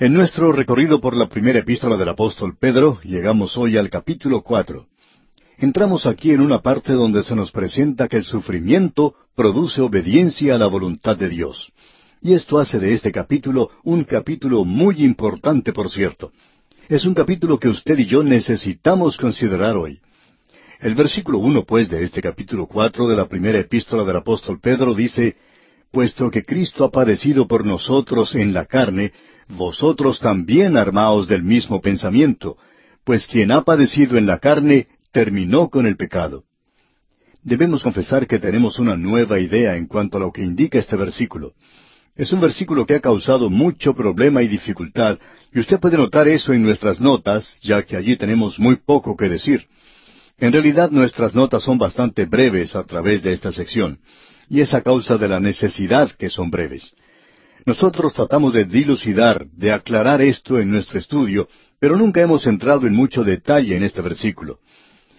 En nuestro recorrido por la primera epístola del apóstol Pedro llegamos hoy al capítulo 4. Entramos aquí en una parte donde se nos presenta que el sufrimiento produce obediencia a la voluntad de Dios. Y esto hace de este capítulo un capítulo muy importante, por cierto. Es un capítulo que usted y yo necesitamos considerar hoy. El versículo uno, pues, de este capítulo cuatro de la primera epístola del apóstol Pedro dice Puesto que Cristo ha padecido por nosotros en la carne, vosotros también armaos del mismo pensamiento, pues quien ha padecido en la carne terminó con el pecado. Debemos confesar que tenemos una nueva idea en cuanto a lo que indica este versículo. Es un versículo que ha causado mucho problema y dificultad, y usted puede notar eso en nuestras notas, ya que allí tenemos muy poco que decir. En realidad nuestras notas son bastante breves a través de esta sección, y es a causa de la necesidad que son breves. Nosotros tratamos de dilucidar, de aclarar esto en nuestro estudio, pero nunca hemos entrado en mucho detalle en este versículo.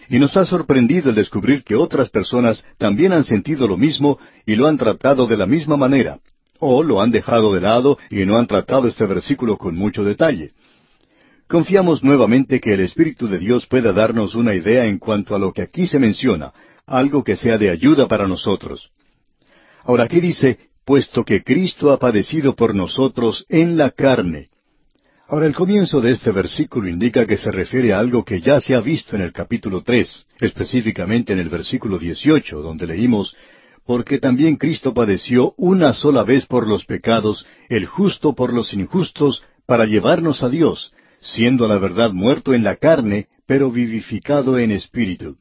Y nos ha sorprendido el descubrir que otras personas también han sentido lo mismo y lo han tratado de la misma manera, o lo han dejado de lado y no han tratado este versículo con mucho detalle. Confiamos nuevamente que el Espíritu de Dios pueda darnos una idea en cuanto a lo que aquí se menciona, algo que sea de ayuda para nosotros. Ahora, ¿qué dice puesto que Cristo ha padecido por nosotros en la carne. Ahora el comienzo de este versículo indica que se refiere a algo que ya se ha visto en el capítulo tres, específicamente en el versículo dieciocho, donde leímos porque también Cristo padeció una sola vez por los pecados, el justo por los injustos, para llevarnos a Dios, siendo a la verdad muerto en la carne, pero vivificado en espíritu.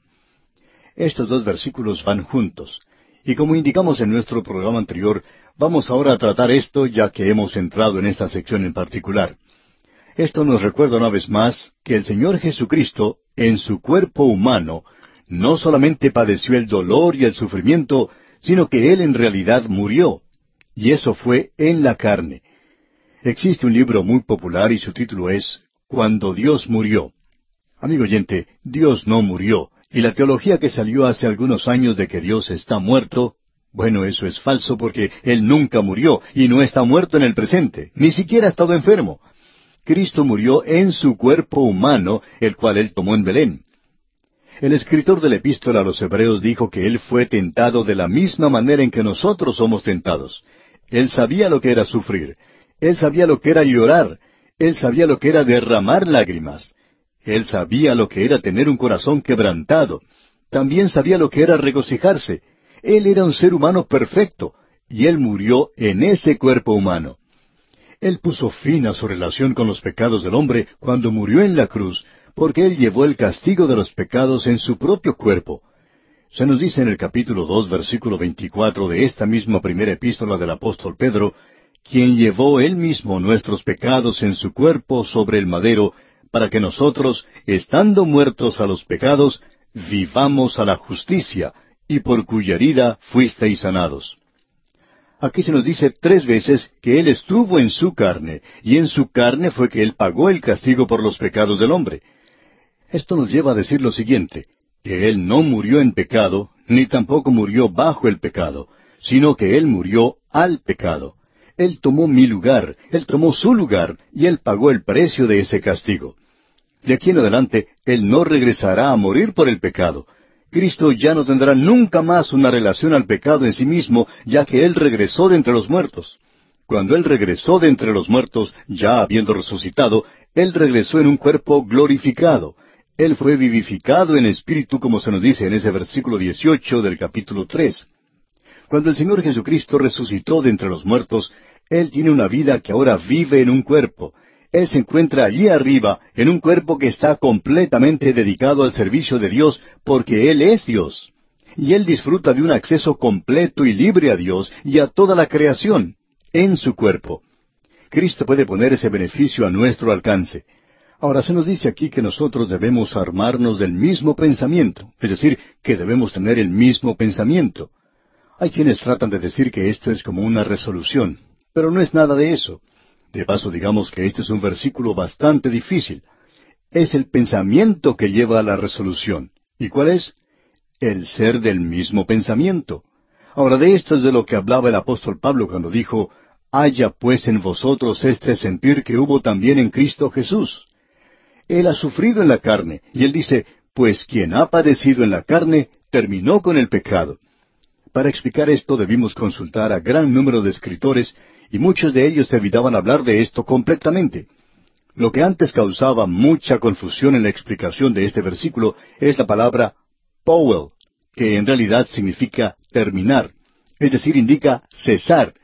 Estos dos versículos van juntos. Y como indicamos en nuestro programa anterior, vamos ahora a tratar esto ya que hemos entrado en esta sección en particular. Esto nos recuerda una vez más que el Señor Jesucristo, en su cuerpo humano, no solamente padeció el dolor y el sufrimiento, sino que Él en realidad murió. Y eso fue en la carne. Existe un libro muy popular y su título es Cuando Dios murió. Amigo oyente, Dios no murió, y la teología que salió hace algunos años de que Dios está muerto, bueno, eso es falso porque Él nunca murió y no está muerto en el presente, ni siquiera ha estado enfermo. Cristo murió en su cuerpo humano, el cual Él tomó en Belén. El escritor de la epístola a los Hebreos dijo que Él fue tentado de la misma manera en que nosotros somos tentados. Él sabía lo que era sufrir, Él sabía lo que era llorar, Él sabía lo que era derramar lágrimas, él sabía lo que era tener un corazón quebrantado. También sabía lo que era regocijarse. Él era un ser humano perfecto, y él murió en ese cuerpo humano. Él puso fin a su relación con los pecados del hombre cuando murió en la cruz, porque él llevó el castigo de los pecados en su propio cuerpo. Se nos dice en el capítulo dos, versículo veinticuatro de esta misma primera epístola del apóstol Pedro, quien llevó él mismo nuestros pecados en su cuerpo sobre el madero, para que nosotros, estando muertos a los pecados, vivamos a la justicia, y por cuya herida fuisteis sanados. Aquí se nos dice tres veces que Él estuvo en su carne, y en su carne fue que Él pagó el castigo por los pecados del hombre. Esto nos lleva a decir lo siguiente, que Él no murió en pecado, ni tampoco murió bajo el pecado, sino que Él murió al pecado. Él tomó mi lugar, Él tomó su lugar, y Él pagó el precio de ese castigo. De aquí en adelante, Él no regresará a morir por el pecado. Cristo ya no tendrá nunca más una relación al pecado en sí mismo, ya que Él regresó de entre los muertos. Cuando Él regresó de entre los muertos, ya habiendo resucitado, Él regresó en un cuerpo glorificado. Él fue vivificado en espíritu, como se nos dice en ese versículo 18 del capítulo 3. Cuando el Señor Jesucristo resucitó de entre los muertos, él tiene una vida que ahora vive en un cuerpo. Él se encuentra allí arriba, en un cuerpo que está completamente dedicado al servicio de Dios, porque Él es Dios. Y Él disfruta de un acceso completo y libre a Dios y a toda la creación, en su cuerpo. Cristo puede poner ese beneficio a nuestro alcance. Ahora se nos dice aquí que nosotros debemos armarnos del mismo pensamiento, es decir, que debemos tener el mismo pensamiento. Hay quienes tratan de decir que esto es como una resolución, pero no es nada de eso. De paso, digamos que este es un versículo bastante difícil. Es el pensamiento que lleva a la resolución. ¿Y cuál es? El ser del mismo pensamiento. Ahora, de esto es de lo que hablaba el apóstol Pablo cuando dijo, Haya pues en vosotros este sentir que hubo también en Cristo Jesús. Él ha sufrido en la carne, y él dice, pues quien ha padecido en la carne terminó con el pecado. Para explicar esto debimos consultar a gran número de escritores y muchos de ellos evitaban hablar de esto completamente. Lo que antes causaba mucha confusión en la explicación de este versículo es la palabra Powell, que en realidad significa terminar, es decir, indica cesar,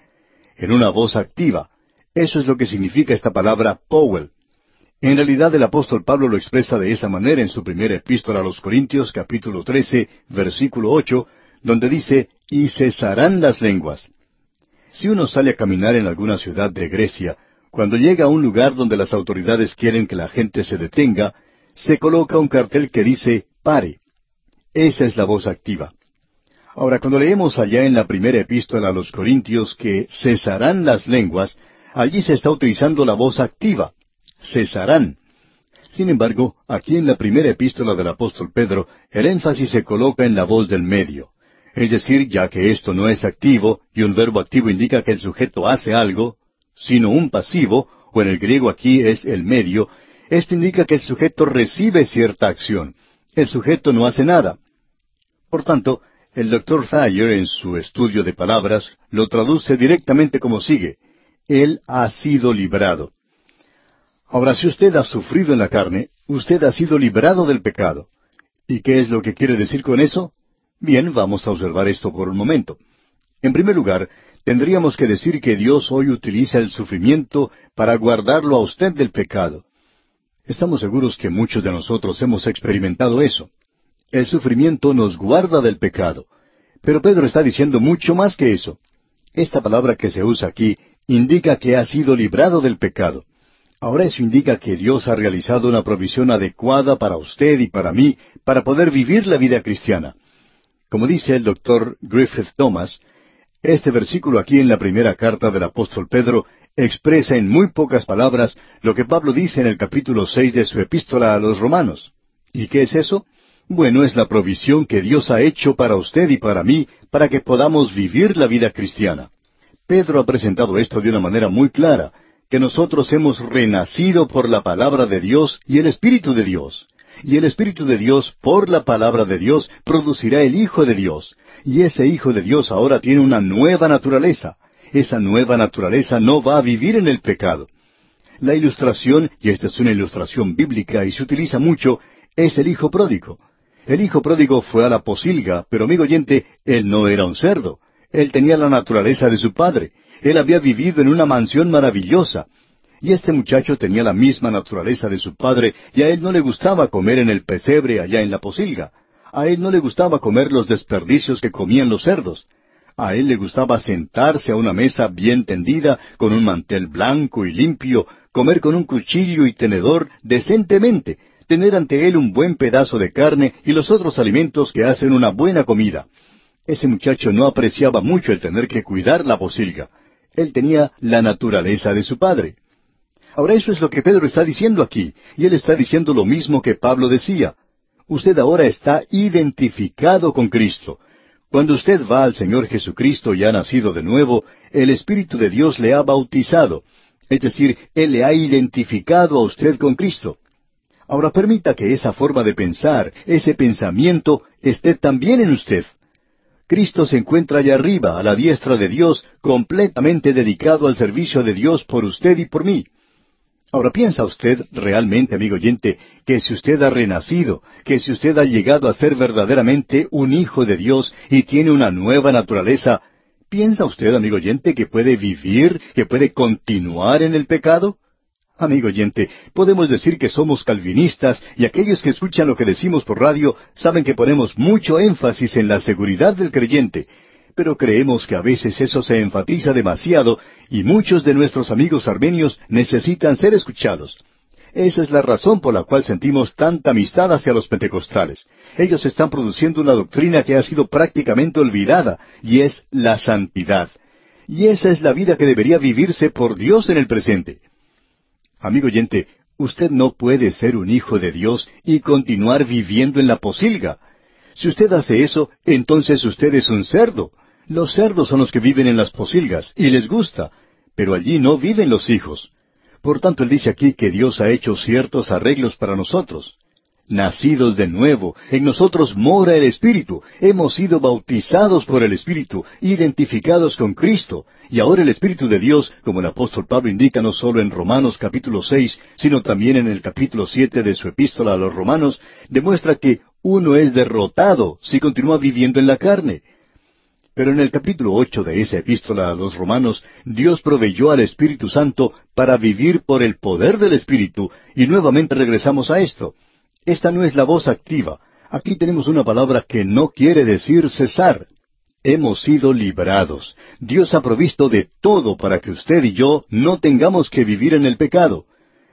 en una voz activa. Eso es lo que significa esta palabra Powell. En realidad el apóstol Pablo lo expresa de esa manera en su primera epístola a los Corintios capítulo 13 versículo 8, donde dice, y cesarán las lenguas. Si uno sale a caminar en alguna ciudad de Grecia, cuando llega a un lugar donde las autoridades quieren que la gente se detenga, se coloca un cartel que dice pare. Esa es la voz activa. Ahora, cuando leemos allá en la primera epístola a los Corintios que cesarán las lenguas, allí se está utilizando la voz activa. Cesarán. Sin embargo, aquí en la primera epístola del apóstol Pedro, el énfasis se coloca en la voz del medio. Es decir, ya que esto no es activo, y un verbo activo indica que el sujeto hace algo, sino un pasivo, o en el griego aquí es el medio, esto indica que el sujeto recibe cierta acción. El sujeto no hace nada. Por tanto, el doctor Thayer en su estudio de palabras lo traduce directamente como sigue. Él ha sido librado. Ahora, si usted ha sufrido en la carne, usted ha sido librado del pecado. ¿Y qué es lo que quiere decir con eso? Bien, vamos a observar esto por un momento. En primer lugar, tendríamos que decir que Dios hoy utiliza el sufrimiento para guardarlo a usted del pecado. Estamos seguros que muchos de nosotros hemos experimentado eso. El sufrimiento nos guarda del pecado. Pero Pedro está diciendo mucho más que eso. Esta palabra que se usa aquí indica que ha sido librado del pecado. Ahora eso indica que Dios ha realizado una provisión adecuada para usted y para mí para poder vivir la vida cristiana. Como dice el doctor Griffith Thomas, este versículo aquí en la primera carta del apóstol Pedro expresa en muy pocas palabras lo que Pablo dice en el capítulo seis de su epístola a los romanos. ¿Y qué es eso? Bueno, es la provisión que Dios ha hecho para usted y para mí para que podamos vivir la vida cristiana. Pedro ha presentado esto de una manera muy clara, que nosotros hemos renacido por la palabra de Dios y el Espíritu de Dios. Y el Espíritu de Dios, por la palabra de Dios, producirá el Hijo de Dios. Y ese Hijo de Dios ahora tiene una nueva naturaleza. Esa nueva naturaleza no va a vivir en el pecado. La ilustración, y esta es una ilustración bíblica y se utiliza mucho, es el Hijo pródigo. El Hijo pródigo fue a la posilga, pero amigo oyente, él no era un cerdo. Él tenía la naturaleza de su padre. Él había vivido en una mansión maravillosa. Y este muchacho tenía la misma naturaleza de su padre, y a él no le gustaba comer en el pesebre allá en la posilga. A él no le gustaba comer los desperdicios que comían los cerdos. A él le gustaba sentarse a una mesa bien tendida, con un mantel blanco y limpio, comer con un cuchillo y tenedor decentemente, tener ante él un buen pedazo de carne y los otros alimentos que hacen una buena comida. Ese muchacho no apreciaba mucho el tener que cuidar la posilga. Él tenía la naturaleza de su padre. Ahora eso es lo que Pedro está diciendo aquí, y él está diciendo lo mismo que Pablo decía. Usted ahora está identificado con Cristo. Cuando usted va al Señor Jesucristo y ha nacido de nuevo, el Espíritu de Dios le ha bautizado, es decir, Él le ha identificado a usted con Cristo. Ahora permita que esa forma de pensar, ese pensamiento, esté también en usted. Cristo se encuentra allá arriba, a la diestra de Dios, completamente dedicado al servicio de Dios por usted y por mí. Ahora, ¿piensa usted realmente, amigo oyente, que si usted ha renacido, que si usted ha llegado a ser verdaderamente un hijo de Dios y tiene una nueva naturaleza, ¿piensa usted, amigo oyente, que puede vivir, que puede continuar en el pecado? Amigo oyente, podemos decir que somos calvinistas y aquellos que escuchan lo que decimos por radio saben que ponemos mucho énfasis en la seguridad del creyente pero creemos que a veces eso se enfatiza demasiado y muchos de nuestros amigos armenios necesitan ser escuchados. Esa es la razón por la cual sentimos tanta amistad hacia los pentecostales. Ellos están produciendo una doctrina que ha sido prácticamente olvidada, y es la santidad. Y esa es la vida que debería vivirse por Dios en el presente. Amigo oyente, usted no puede ser un hijo de Dios y continuar viviendo en la posilga. Si usted hace eso, entonces usted es un cerdo. Los cerdos son los que viven en las posilgas, y les gusta, pero allí no viven los hijos. Por tanto, él dice aquí que Dios ha hecho ciertos arreglos para nosotros. Nacidos de nuevo, en nosotros mora el Espíritu, hemos sido bautizados por el Espíritu, identificados con Cristo, y ahora el Espíritu de Dios, como el apóstol Pablo indica no solo en Romanos capítulo 6, sino también en el capítulo 7 de su epístola a los Romanos, demuestra que uno es derrotado si continúa viviendo en la carne, pero en el capítulo ocho de esa epístola a los romanos, Dios proveyó al Espíritu Santo para vivir por el poder del Espíritu, y nuevamente regresamos a esto. Esta no es la voz activa. Aquí tenemos una palabra que no quiere decir cesar. Hemos sido librados. Dios ha provisto de todo para que usted y yo no tengamos que vivir en el pecado.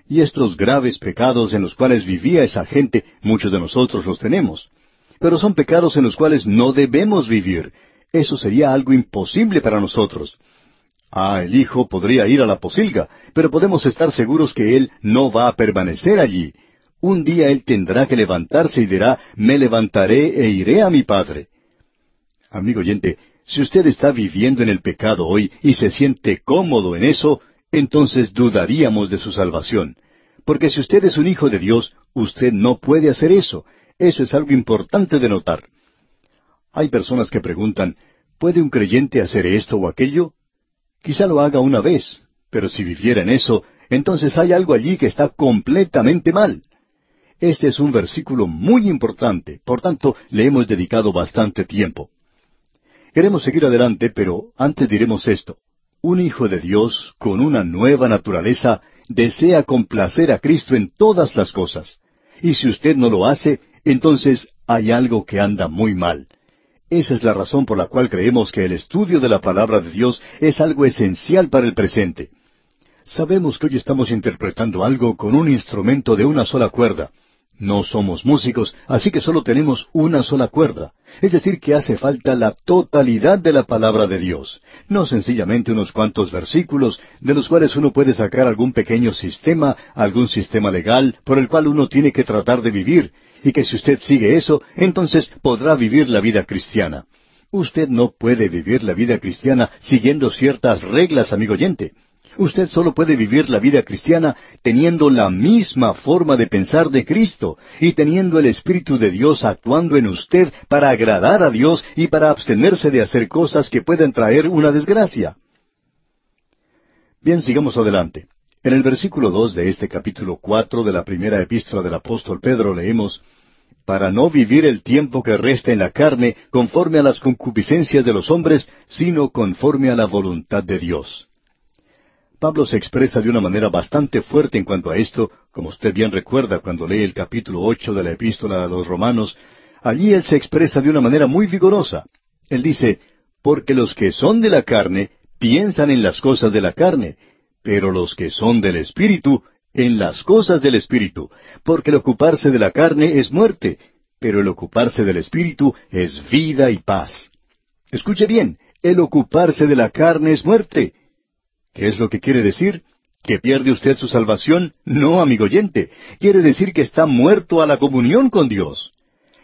Y estos graves pecados en los cuales vivía esa gente, muchos de nosotros los tenemos. Pero son pecados en los cuales no debemos vivir eso sería algo imposible para nosotros. Ah, el hijo podría ir a la posilga, pero podemos estar seguros que él no va a permanecer allí. Un día él tendrá que levantarse y dirá, me levantaré e iré a mi padre. Amigo oyente, si usted está viviendo en el pecado hoy y se siente cómodo en eso, entonces dudaríamos de su salvación. Porque si usted es un hijo de Dios, usted no puede hacer eso. Eso es algo importante de notar. Hay personas que preguntan, ¿puede un creyente hacer esto o aquello? Quizá lo haga una vez, pero si viviera en eso, entonces hay algo allí que está completamente mal. Este es un versículo muy importante, por tanto le hemos dedicado bastante tiempo. Queremos seguir adelante, pero antes diremos esto. Un hijo de Dios, con una nueva naturaleza, desea complacer a Cristo en todas las cosas. Y si usted no lo hace, entonces hay algo que anda muy mal. Esa es la razón por la cual creemos que el estudio de la palabra de Dios es algo esencial para el presente. Sabemos que hoy estamos interpretando algo con un instrumento de una sola cuerda. No somos músicos, así que solo tenemos una sola cuerda. Es decir, que hace falta la totalidad de la palabra de Dios, no sencillamente unos cuantos versículos de los cuales uno puede sacar algún pequeño sistema, algún sistema legal por el cual uno tiene que tratar de vivir, y que si usted sigue eso, entonces podrá vivir la vida cristiana. Usted no puede vivir la vida cristiana siguiendo ciertas reglas, amigo oyente. Usted solo puede vivir la vida cristiana teniendo la misma forma de pensar de Cristo y teniendo el Espíritu de Dios actuando en usted para agradar a Dios y para abstenerse de hacer cosas que pueden traer una desgracia. Bien, sigamos adelante. En el versículo dos de este capítulo cuatro de la primera epístola del apóstol Pedro leemos para no vivir el tiempo que resta en la carne conforme a las concupiscencias de los hombres, sino conforme a la voluntad de Dios. Pablo se expresa de una manera bastante fuerte en cuanto a esto, como usted bien recuerda cuando lee el capítulo ocho de la epístola a los romanos, allí él se expresa de una manera muy vigorosa. Él dice, porque los que son de la carne piensan en las cosas de la carne, pero los que son del Espíritu, en las cosas del Espíritu, porque el ocuparse de la carne es muerte, pero el ocuparse del Espíritu es vida y paz. Escuche bien, el ocuparse de la carne es muerte. ¿Qué es lo que quiere decir? ¿Que pierde usted su salvación? No, amigo oyente, quiere decir que está muerto a la comunión con Dios.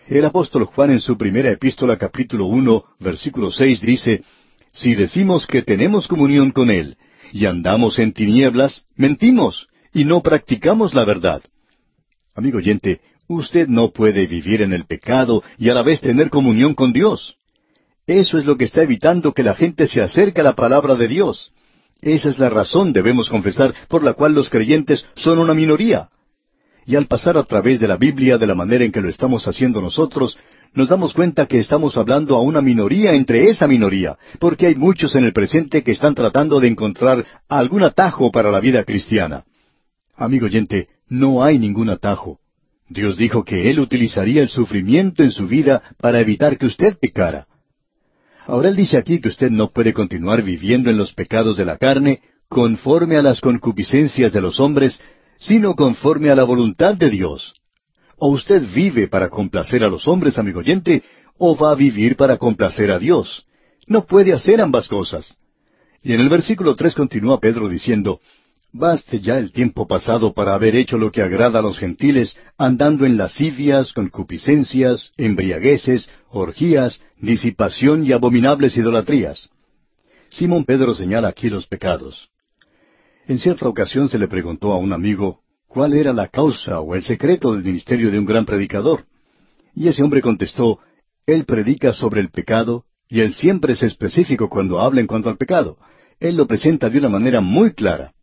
El apóstol Juan en su primera epístola capítulo uno versículo seis dice, Si decimos que tenemos comunión con Él, y andamos en tinieblas, mentimos y no practicamos la verdad. Amigo oyente, usted no puede vivir en el pecado y a la vez tener comunión con Dios. Eso es lo que está evitando que la gente se acerque a la palabra de Dios. Esa es la razón, debemos confesar, por la cual los creyentes son una minoría. Y al pasar a través de la Biblia de la manera en que lo estamos haciendo nosotros, nos damos cuenta que estamos hablando a una minoría entre esa minoría, porque hay muchos en el presente que están tratando de encontrar algún atajo para la vida cristiana. Amigo oyente, no hay ningún atajo. Dios dijo que Él utilizaría el sufrimiento en su vida para evitar que usted pecara. Ahora Él dice aquí que usted no puede continuar viviendo en los pecados de la carne conforme a las concupiscencias de los hombres, sino conforme a la voluntad de Dios. O usted vive para complacer a los hombres, amigo oyente, o va a vivir para complacer a Dios. No puede hacer ambas cosas. Y en el versículo tres continúa Pedro diciendo, Baste ya el tiempo pasado para haber hecho lo que agrada a los gentiles, andando en lascivias, concupiscencias, embriagueces, orgías, disipación y abominables idolatrías. Simón Pedro señala aquí los pecados. En cierta ocasión se le preguntó a un amigo, cuál era la causa o el secreto del ministerio de un gran predicador. Y ese hombre contestó, Él predica sobre el pecado, y él siempre es específico cuando habla en cuanto al pecado. Él lo presenta de una manera muy clara.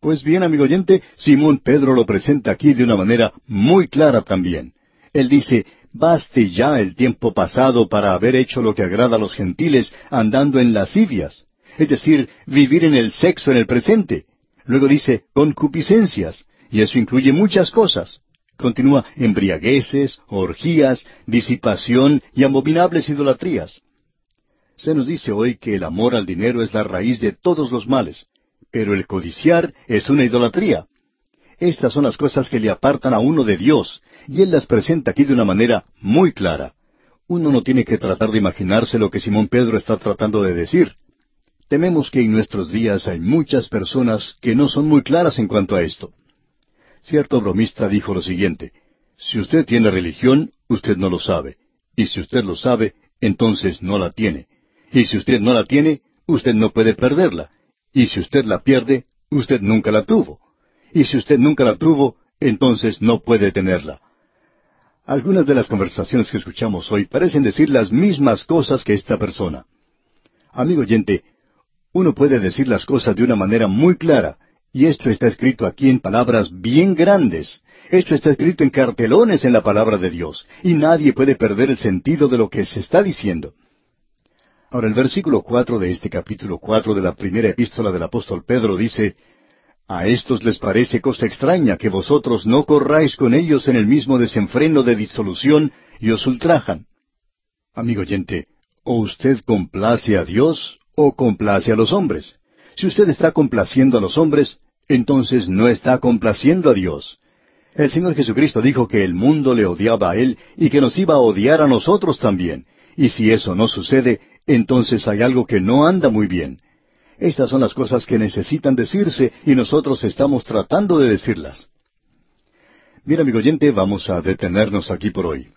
Pues bien, amigo oyente, Simón Pedro lo presenta aquí de una manera muy clara también. Él dice, Baste ya el tiempo pasado para haber hecho lo que agrada a los gentiles andando en lascivias, es decir, vivir en el sexo en el presente. Luego dice, concupiscencias, y eso incluye muchas cosas. Continúa embriagueces, orgías, disipación y abominables idolatrías. Se nos dice hoy que el amor al dinero es la raíz de todos los males, pero el codiciar es una idolatría. Estas son las cosas que le apartan a uno de Dios, y él las presenta aquí de una manera muy clara. Uno no tiene que tratar de imaginarse lo que Simón Pedro está tratando de decir. Tememos que en nuestros días hay muchas personas que no son muy claras en cuanto a esto. Cierto bromista dijo lo siguiente, si usted tiene religión, usted no lo sabe, y si usted lo sabe, entonces no la tiene, y si usted no la tiene, usted no puede perderla, y si usted la pierde, usted nunca la tuvo, y si usted nunca la tuvo, entonces no puede tenerla. Algunas de las conversaciones que escuchamos hoy parecen decir las mismas cosas que esta persona. Amigo oyente, uno puede decir las cosas de una manera muy clara, y esto está escrito aquí en palabras bien grandes. Esto está escrito en cartelones en la palabra de Dios. Y nadie puede perder el sentido de lo que se está diciendo. Ahora el versículo cuatro de este capítulo cuatro de la primera epístola del apóstol Pedro dice A estos les parece cosa extraña que vosotros no corráis con ellos en el mismo desenfreno de disolución y os ultrajan. Amigo oyente, o usted complace a Dios o complace a los hombres. Si usted está complaciendo a los hombres, entonces no está complaciendo a Dios. El Señor Jesucristo dijo que el mundo le odiaba a Él y que nos iba a odiar a nosotros también. Y si eso no sucede, entonces hay algo que no anda muy bien. Estas son las cosas que necesitan decirse y nosotros estamos tratando de decirlas. Mira, amigo oyente, vamos a detenernos aquí por hoy.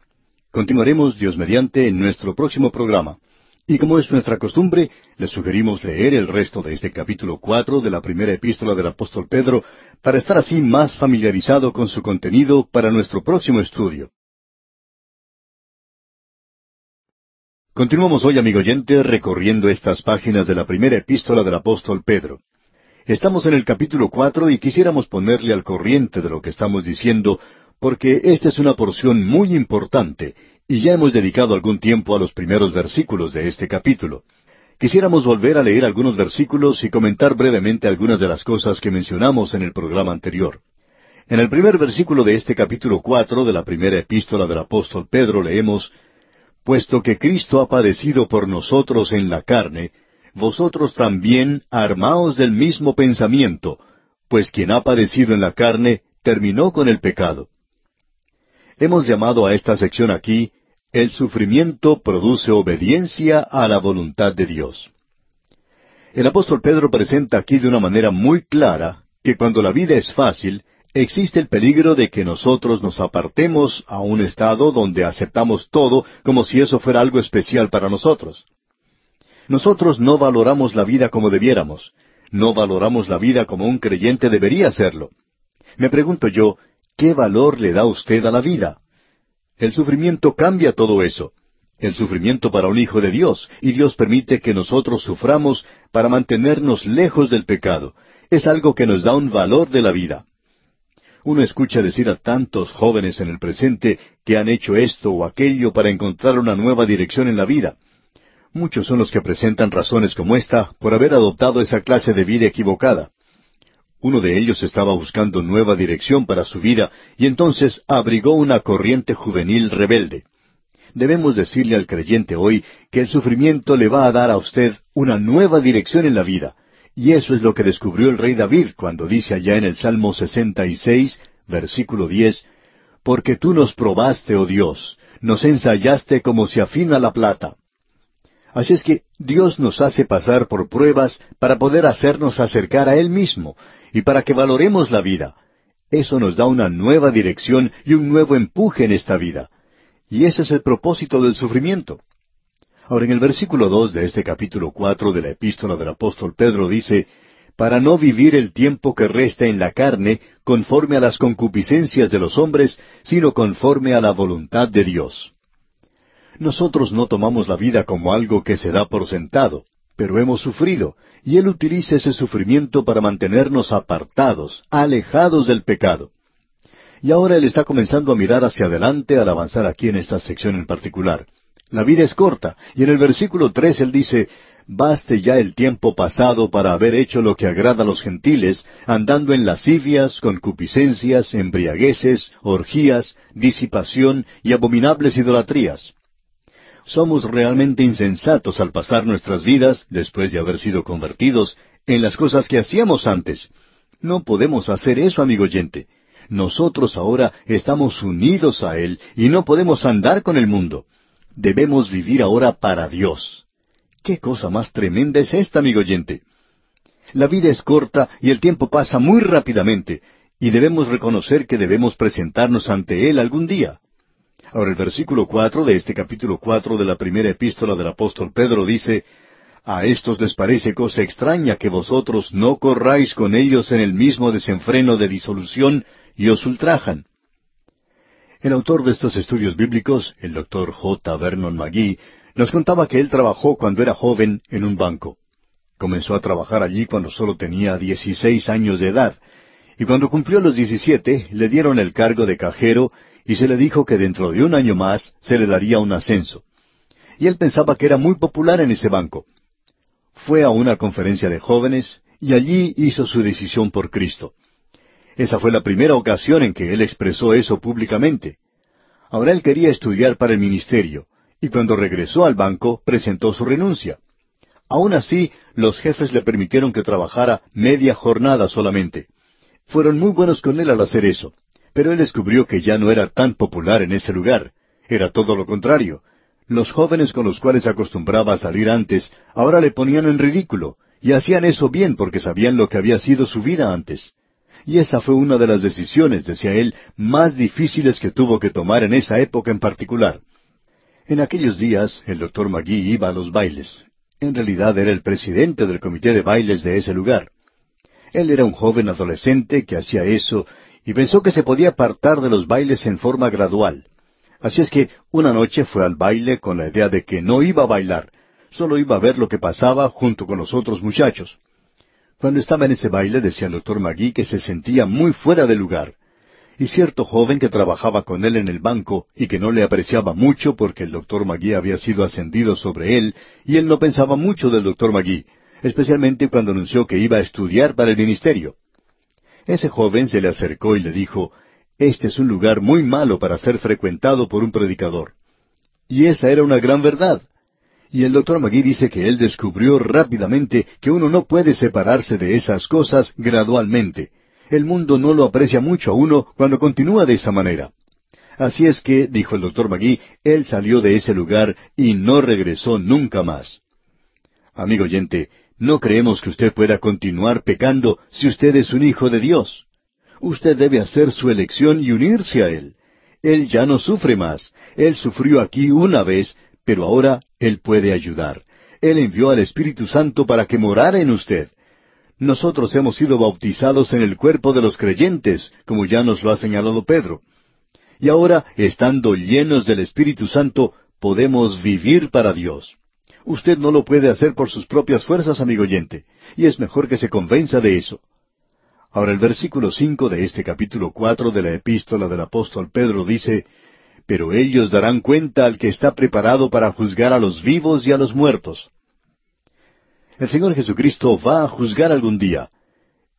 Continuaremos, Dios mediante, en nuestro próximo programa. Y como es nuestra costumbre, les sugerimos leer el resto de este capítulo 4 de la primera epístola del apóstol Pedro para estar así más familiarizado con su contenido para nuestro próximo estudio. Continuamos hoy, amigo oyente, recorriendo estas páginas de la primera epístola del apóstol Pedro. Estamos en el capítulo 4 y quisiéramos ponerle al corriente de lo que estamos diciendo porque esta es una porción muy importante y ya hemos dedicado algún tiempo a los primeros versículos de este capítulo. Quisiéramos volver a leer algunos versículos y comentar brevemente algunas de las cosas que mencionamos en el programa anterior. En el primer versículo de este capítulo cuatro de la primera epístola del apóstol Pedro leemos Puesto que Cristo ha padecido por nosotros en la carne, vosotros también armaos del mismo pensamiento, pues quien ha padecido en la carne terminó con el pecado. Hemos llamado a esta sección aquí el sufrimiento produce obediencia a la voluntad de Dios. El apóstol Pedro presenta aquí de una manera muy clara que cuando la vida es fácil, existe el peligro de que nosotros nos apartemos a un estado donde aceptamos todo como si eso fuera algo especial para nosotros. Nosotros no valoramos la vida como debiéramos, no valoramos la vida como un creyente debería hacerlo. Me pregunto yo, ¿qué valor le da usted a la vida? El sufrimiento cambia todo eso. El sufrimiento para un hijo de Dios, y Dios permite que nosotros suframos para mantenernos lejos del pecado. Es algo que nos da un valor de la vida. Uno escucha decir a tantos jóvenes en el presente que han hecho esto o aquello para encontrar una nueva dirección en la vida. Muchos son los que presentan razones como esta por haber adoptado esa clase de vida equivocada. Uno de ellos estaba buscando nueva dirección para su vida y entonces abrigó una corriente juvenil rebelde. Debemos decirle al creyente hoy que el sufrimiento le va a dar a usted una nueva dirección en la vida. Y eso es lo que descubrió el rey David cuando dice allá en el Salmo 66, versículo 10, Porque tú nos probaste, oh Dios, nos ensayaste como se afina la plata. Así es que Dios nos hace pasar por pruebas para poder hacernos acercar a Él mismo, y para que valoremos la vida. Eso nos da una nueva dirección y un nuevo empuje en esta vida. Y ese es el propósito del sufrimiento. Ahora en el versículo dos de este capítulo cuatro de la epístola del apóstol Pedro dice, para no vivir el tiempo que resta en la carne conforme a las concupiscencias de los hombres, sino conforme a la voluntad de Dios. Nosotros no tomamos la vida como algo que se da por sentado, pero hemos sufrido, y Él utiliza ese sufrimiento para mantenernos apartados, alejados del pecado. Y ahora Él está comenzando a mirar hacia adelante al avanzar aquí en esta sección en particular. La vida es corta, y en el versículo tres Él dice, Baste ya el tiempo pasado para haber hecho lo que agrada a los gentiles, andando en lascivias, concupiscencias, embriagueces, orgías, disipación y abominables idolatrías somos realmente insensatos al pasar nuestras vidas, después de haber sido convertidos, en las cosas que hacíamos antes. No podemos hacer eso, amigo oyente. Nosotros ahora estamos unidos a Él y no podemos andar con el mundo. Debemos vivir ahora para Dios. ¿Qué cosa más tremenda es esta, amigo oyente? La vida es corta y el tiempo pasa muy rápidamente, y debemos reconocer que debemos presentarnos ante Él algún día. Ahora el versículo cuatro de este capítulo cuatro de la primera epístola del apóstol Pedro dice A estos les parece cosa extraña que vosotros no corráis con ellos en el mismo desenfreno de disolución y os ultrajan. El autor de estos estudios bíblicos, el doctor J. Vernon McGee, nos contaba que él trabajó cuando era joven en un banco. Comenzó a trabajar allí cuando solo tenía dieciséis años de edad, y cuando cumplió los diecisiete le dieron el cargo de cajero y se le dijo que dentro de un año más se le daría un ascenso. Y él pensaba que era muy popular en ese banco. Fue a una conferencia de jóvenes y allí hizo su decisión por Cristo. Esa fue la primera ocasión en que él expresó eso públicamente. Ahora él quería estudiar para el ministerio, y cuando regresó al banco presentó su renuncia. Aún así, los jefes le permitieron que trabajara media jornada solamente. Fueron muy buenos con él al hacer eso pero él descubrió que ya no era tan popular en ese lugar. Era todo lo contrario. Los jóvenes con los cuales acostumbraba a salir antes ahora le ponían en ridículo, y hacían eso bien porque sabían lo que había sido su vida antes. Y esa fue una de las decisiones, decía él, más difíciles que tuvo que tomar en esa época en particular. En aquellos días el doctor Magui iba a los bailes. En realidad era el presidente del comité de bailes de ese lugar. Él era un joven adolescente que hacía eso y pensó que se podía apartar de los bailes en forma gradual. Así es que una noche fue al baile con la idea de que no iba a bailar, solo iba a ver lo que pasaba junto con los otros muchachos. Cuando estaba en ese baile decía el doctor Magui que se sentía muy fuera de lugar. Y cierto joven que trabajaba con él en el banco y que no le apreciaba mucho porque el doctor Magui había sido ascendido sobre él y él no pensaba mucho del doctor Magui, especialmente cuando anunció que iba a estudiar para el ministerio. Ese joven se le acercó y le dijo, Este es un lugar muy malo para ser frecuentado por un predicador. Y esa era una gran verdad. Y el doctor Magui dice que él descubrió rápidamente que uno no puede separarse de esas cosas gradualmente. El mundo no lo aprecia mucho a uno cuando continúa de esa manera. Así es que, dijo el doctor Magui, él salió de ese lugar y no regresó nunca más. Amigo oyente, no creemos que usted pueda continuar pecando si usted es un hijo de Dios. Usted debe hacer su elección y unirse a Él. Él ya no sufre más. Él sufrió aquí una vez, pero ahora Él puede ayudar. Él envió al Espíritu Santo para que morara en usted. Nosotros hemos sido bautizados en el cuerpo de los creyentes, como ya nos lo ha señalado Pedro. Y ahora, estando llenos del Espíritu Santo, podemos vivir para Dios. Usted no lo puede hacer por sus propias fuerzas, amigo oyente, y es mejor que se convenza de eso. Ahora el versículo cinco de este capítulo cuatro de la epístola del apóstol Pedro dice Pero ellos darán cuenta al que está preparado para juzgar a los vivos y a los muertos. El Señor Jesucristo va a juzgar algún día.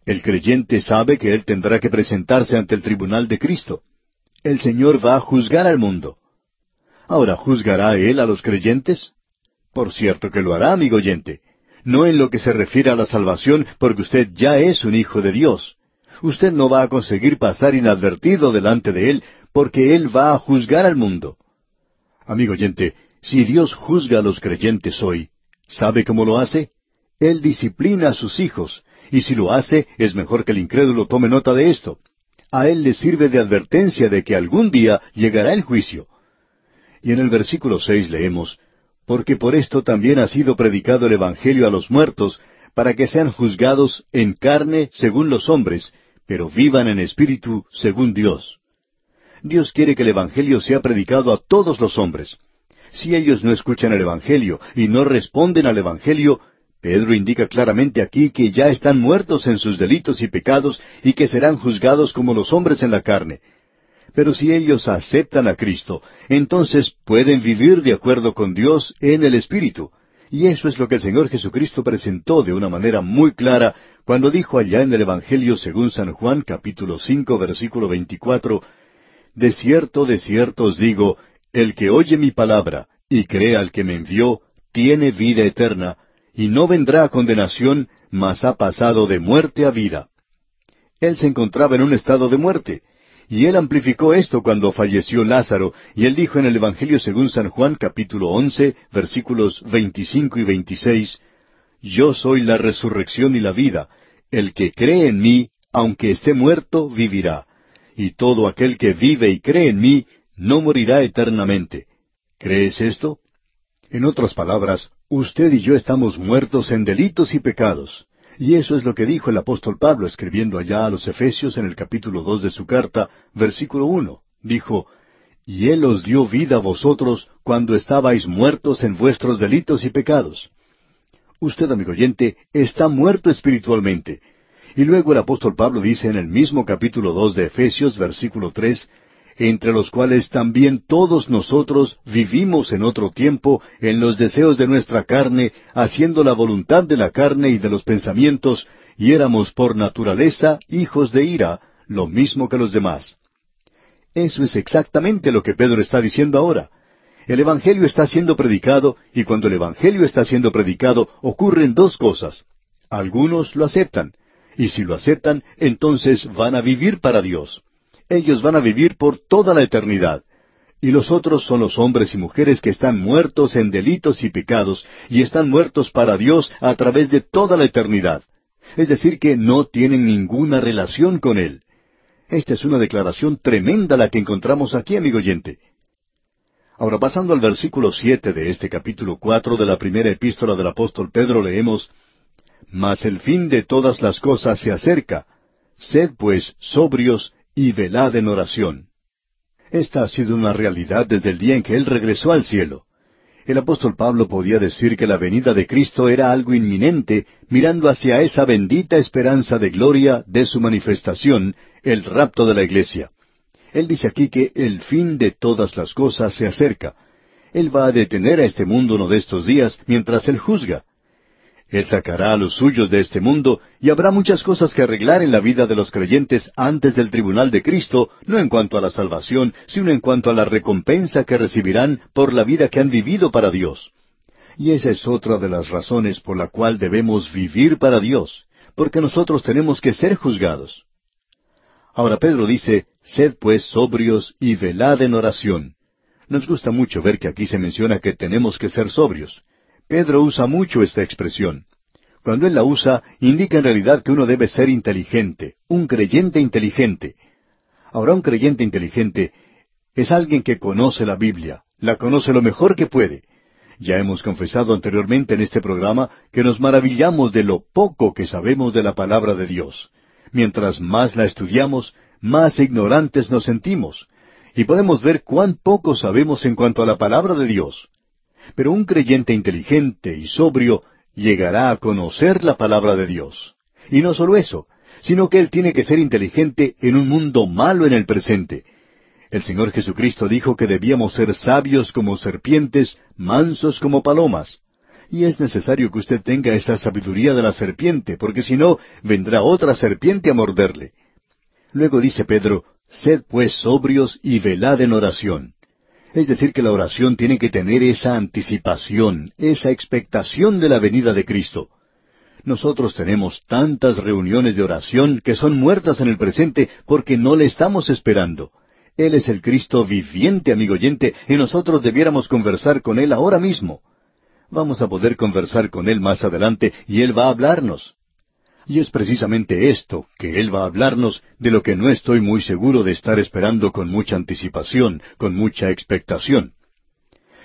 El creyente sabe que Él tendrá que presentarse ante el tribunal de Cristo. El Señor va a juzgar al mundo. Ahora, ¿juzgará Él a los creyentes? Por cierto que lo hará, amigo oyente. No en lo que se refiere a la salvación, porque usted ya es un hijo de Dios. Usted no va a conseguir pasar inadvertido delante de Él, porque Él va a juzgar al mundo. Amigo oyente, si Dios juzga a los creyentes hoy, ¿sabe cómo lo hace? Él disciplina a sus hijos, y si lo hace, es mejor que el incrédulo tome nota de esto. A él le sirve de advertencia de que algún día llegará el juicio. Y en el versículo seis leemos, porque por esto también ha sido predicado el Evangelio a los muertos, para que sean juzgados en carne según los hombres, pero vivan en espíritu según Dios. Dios quiere que el Evangelio sea predicado a todos los hombres. Si ellos no escuchan el Evangelio y no responden al Evangelio, Pedro indica claramente aquí que ya están muertos en sus delitos y pecados y que serán juzgados como los hombres en la carne, pero si ellos aceptan a Cristo, entonces pueden vivir de acuerdo con Dios en el Espíritu. Y eso es lo que el Señor Jesucristo presentó de una manera muy clara cuando dijo allá en el Evangelio según San Juan capítulo cinco versículo veinticuatro, De cierto, de cierto os digo, el que oye mi palabra y cree al que me envió, tiene vida eterna, y no vendrá a condenación, mas ha pasado de muerte a vida. Él se encontraba en un estado de muerte, y él amplificó esto cuando falleció Lázaro, y él dijo en el Evangelio según San Juan capítulo once, versículos veinticinco y veintiséis, Yo soy la resurrección y la vida, el que cree en mí, aunque esté muerto, vivirá, y todo aquel que vive y cree en mí, no morirá eternamente. ¿Crees esto? En otras palabras, usted y yo estamos muertos en delitos y pecados. Y eso es lo que dijo el apóstol Pablo escribiendo allá a los Efesios en el capítulo dos de su carta, versículo uno. Dijo, Y Él os dio vida a vosotros cuando estabais muertos en vuestros delitos y pecados. Usted, amigo oyente, está muerto espiritualmente. Y luego el apóstol Pablo dice en el mismo capítulo dos de Efesios, versículo tres, entre los cuales también todos nosotros vivimos en otro tiempo en los deseos de nuestra carne, haciendo la voluntad de la carne y de los pensamientos, y éramos por naturaleza hijos de ira, lo mismo que los demás. Eso es exactamente lo que Pedro está diciendo ahora. El Evangelio está siendo predicado, y cuando el Evangelio está siendo predicado ocurren dos cosas. Algunos lo aceptan, y si lo aceptan, entonces van a vivir para Dios ellos van a vivir por toda la eternidad. Y los otros son los hombres y mujeres que están muertos en delitos y pecados, y están muertos para Dios a través de toda la eternidad. Es decir, que no tienen ninguna relación con Él. Esta es una declaración tremenda la que encontramos aquí, amigo oyente. Ahora, pasando al versículo siete de este capítulo cuatro de la primera epístola del apóstol Pedro, leemos Mas el fin de todas las cosas se acerca. Sed, pues, sobrios y velad en oración. Esta ha sido una realidad desde el día en que Él regresó al cielo. El apóstol Pablo podía decir que la venida de Cristo era algo inminente, mirando hacia esa bendita esperanza de gloria de su manifestación, el rapto de la iglesia. Él dice aquí que el fin de todas las cosas se acerca. Él va a detener a este mundo uno de estos días mientras Él juzga. Él sacará a los suyos de este mundo y habrá muchas cosas que arreglar en la vida de los creyentes antes del tribunal de Cristo, no en cuanto a la salvación, sino en cuanto a la recompensa que recibirán por la vida que han vivido para Dios. Y esa es otra de las razones por la cual debemos vivir para Dios, porque nosotros tenemos que ser juzgados. Ahora Pedro dice, sed pues sobrios y velad en oración. Nos gusta mucho ver que aquí se menciona que tenemos que ser sobrios. Pedro usa mucho esta expresión. Cuando él la usa, indica en realidad que uno debe ser inteligente, un creyente inteligente. Ahora, un creyente inteligente es alguien que conoce la Biblia, la conoce lo mejor que puede. Ya hemos confesado anteriormente en este programa que nos maravillamos de lo poco que sabemos de la palabra de Dios. Mientras más la estudiamos, más ignorantes nos sentimos. Y podemos ver cuán poco sabemos en cuanto a la palabra de Dios. Pero un creyente inteligente y sobrio llegará a conocer la palabra de Dios. Y no solo eso, sino que él tiene que ser inteligente en un mundo malo en el presente. El Señor Jesucristo dijo que debíamos ser sabios como serpientes, mansos como palomas. Y es necesario que usted tenga esa sabiduría de la serpiente, porque si no, vendrá otra serpiente a morderle. Luego dice Pedro, Sed pues sobrios y velad en oración. Es decir, que la oración tiene que tener esa anticipación, esa expectación de la venida de Cristo. Nosotros tenemos tantas reuniones de oración que son muertas en el presente porque no le estamos esperando. Él es el Cristo viviente, amigo oyente, y nosotros debiéramos conversar con Él ahora mismo. Vamos a poder conversar con Él más adelante y Él va a hablarnos. Y es precisamente esto, que Él va a hablarnos de lo que no estoy muy seguro de estar esperando con mucha anticipación, con mucha expectación.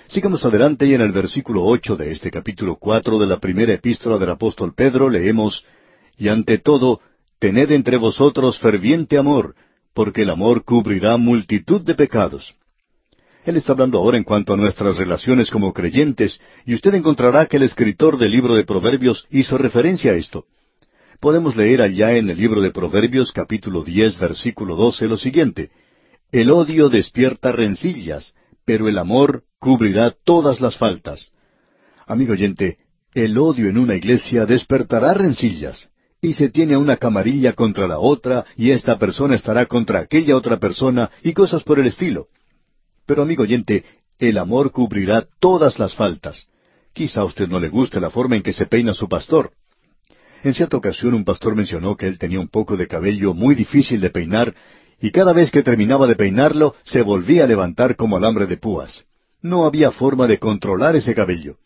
Sigamos adelante y en el versículo ocho de este capítulo cuatro de la primera epístola del apóstol Pedro leemos Y ante todo, tened entre vosotros ferviente amor, porque el amor cubrirá multitud de pecados. Él está hablando ahora en cuanto a nuestras relaciones como creyentes, y usted encontrará que el escritor del libro de Proverbios hizo referencia a esto podemos leer allá en el libro de Proverbios capítulo 10 versículo 12 lo siguiente, El odio despierta rencillas, pero el amor cubrirá todas las faltas. Amigo oyente, el odio en una iglesia despertará rencillas, y se tiene una camarilla contra la otra, y esta persona estará contra aquella otra persona, y cosas por el estilo. Pero amigo oyente, el amor cubrirá todas las faltas. Quizá a usted no le guste la forma en que se peina su pastor, en cierta ocasión un pastor mencionó que él tenía un poco de cabello muy difícil de peinar y cada vez que terminaba de peinarlo se volvía a levantar como alambre de púas. No había forma de controlar ese cabello.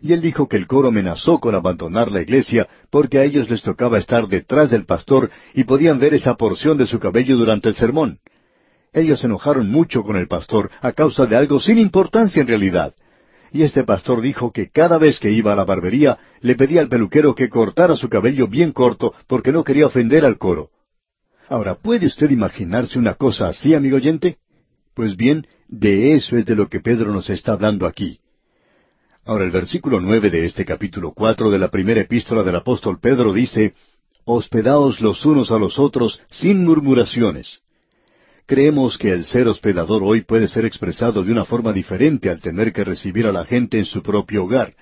Y él dijo que el coro amenazó con abandonar la iglesia porque a ellos les tocaba estar detrás del pastor y podían ver esa porción de su cabello durante el sermón. Ellos se enojaron mucho con el pastor a causa de algo sin importancia en realidad y este pastor dijo que cada vez que iba a la barbería le pedía al peluquero que cortara su cabello bien corto porque no quería ofender al coro. Ahora, ¿puede usted imaginarse una cosa así, amigo oyente? Pues bien, de eso es de lo que Pedro nos está hablando aquí. Ahora, el versículo nueve de este capítulo cuatro de la primera epístola del apóstol Pedro dice Hospedaos los unos a los otros sin murmuraciones creemos que el ser hospedador hoy puede ser expresado de una forma diferente al tener que recibir a la gente en su propio hogar.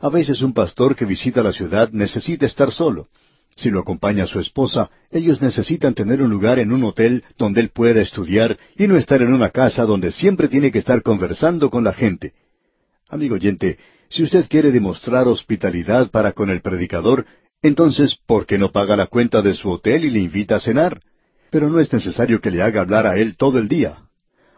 A veces un pastor que visita la ciudad necesita estar solo. Si lo acompaña su esposa, ellos necesitan tener un lugar en un hotel donde él pueda estudiar y no estar en una casa donde siempre tiene que estar conversando con la gente. Amigo oyente, si usted quiere demostrar hospitalidad para con el predicador, entonces, ¿por qué no paga la cuenta de su hotel y le invita a cenar? pero no es necesario que le haga hablar a él todo el día.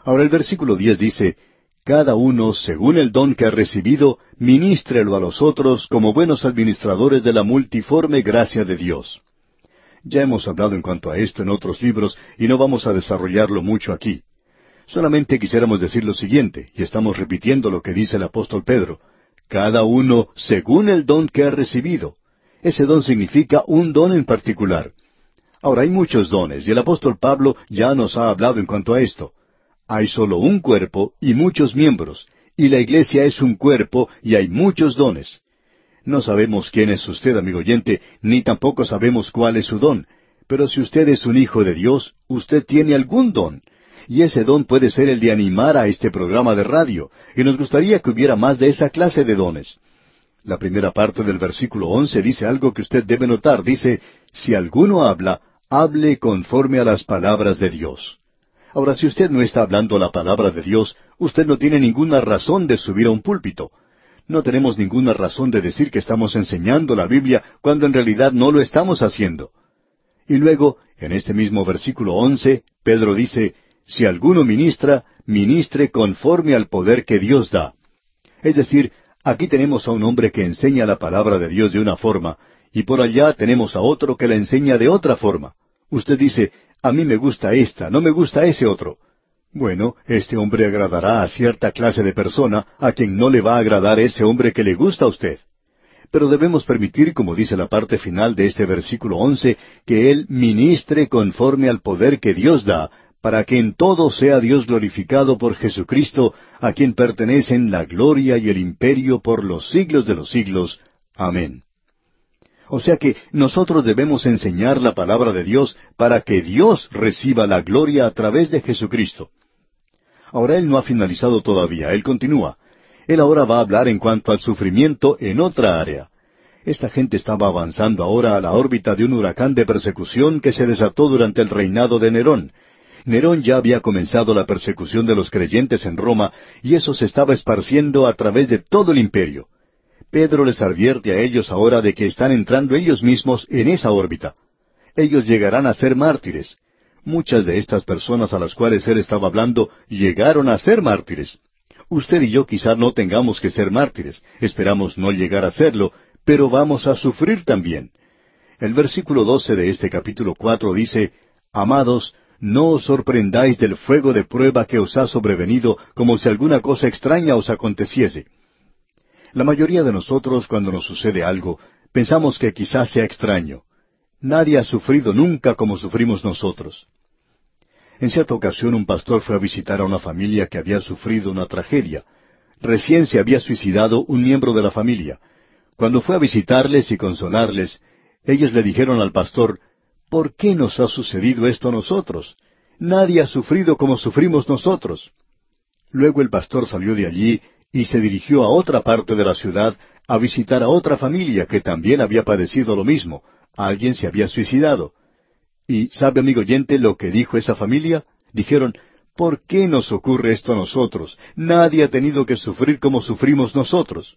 Ahora el versículo diez dice, Cada uno, según el don que ha recibido, ministrelo a los otros como buenos administradores de la multiforme gracia de Dios. Ya hemos hablado en cuanto a esto en otros libros y no vamos a desarrollarlo mucho aquí. Solamente quisiéramos decir lo siguiente, y estamos repitiendo lo que dice el apóstol Pedro, cada uno según el don que ha recibido. Ese don significa un don en particular. Ahora, hay muchos dones, y el apóstol Pablo ya nos ha hablado en cuanto a esto. Hay solo un cuerpo y muchos miembros, y la iglesia es un cuerpo y hay muchos dones. No sabemos quién es usted, amigo oyente, ni tampoco sabemos cuál es su don, pero si usted es un hijo de Dios, usted tiene algún don. Y ese don puede ser el de animar a este programa de radio, y nos gustaría que hubiera más de esa clase de dones. La primera parte del versículo once dice algo que usted debe notar. Dice, si alguno habla, hable conforme a las palabras de Dios. Ahora, si usted no está hablando la palabra de Dios, usted no tiene ninguna razón de subir a un púlpito. No tenemos ninguna razón de decir que estamos enseñando la Biblia cuando en realidad no lo estamos haciendo. Y luego, en este mismo versículo once, Pedro dice, Si alguno ministra, ministre conforme al poder que Dios da. Es decir, aquí tenemos a un hombre que enseña la palabra de Dios de una forma, y por allá tenemos a otro que la enseña de otra forma. Usted dice, a mí me gusta esta, no me gusta ese otro. Bueno, este hombre agradará a cierta clase de persona a quien no le va a agradar ese hombre que le gusta a usted. Pero debemos permitir, como dice la parte final de este versículo once, que Él ministre conforme al poder que Dios da, para que en todo sea Dios glorificado por Jesucristo, a quien pertenecen la gloria y el imperio por los siglos de los siglos. Amén. O sea que nosotros debemos enseñar la palabra de Dios para que Dios reciba la gloria a través de Jesucristo. Ahora Él no ha finalizado todavía, Él continúa. Él ahora va a hablar en cuanto al sufrimiento en otra área. Esta gente estaba avanzando ahora a la órbita de un huracán de persecución que se desató durante el reinado de Nerón. Nerón ya había comenzado la persecución de los creyentes en Roma y eso se estaba esparciendo a través de todo el imperio. Pedro les advierte a ellos ahora de que están entrando ellos mismos en esa órbita. Ellos llegarán a ser mártires. Muchas de estas personas a las cuales él estaba hablando llegaron a ser mártires. Usted y yo quizá no tengamos que ser mártires, esperamos no llegar a serlo, pero vamos a sufrir también. El versículo 12 de este capítulo 4 dice, Amados, no os sorprendáis del fuego de prueba que os ha sobrevenido como si alguna cosa extraña os aconteciese la mayoría de nosotros cuando nos sucede algo, pensamos que quizás sea extraño. Nadie ha sufrido nunca como sufrimos nosotros. En cierta ocasión un pastor fue a visitar a una familia que había sufrido una tragedia. Recién se había suicidado un miembro de la familia. Cuando fue a visitarles y consolarles, ellos le dijeron al pastor, ¿por qué nos ha sucedido esto a nosotros? Nadie ha sufrido como sufrimos nosotros. Luego el pastor salió de allí y se dirigió a otra parte de la ciudad a visitar a otra familia que también había padecido lo mismo. Alguien se había suicidado. Y, ¿sabe, amigo oyente, lo que dijo esa familia? Dijeron, ¿por qué nos ocurre esto a nosotros? Nadie ha tenido que sufrir como sufrimos nosotros.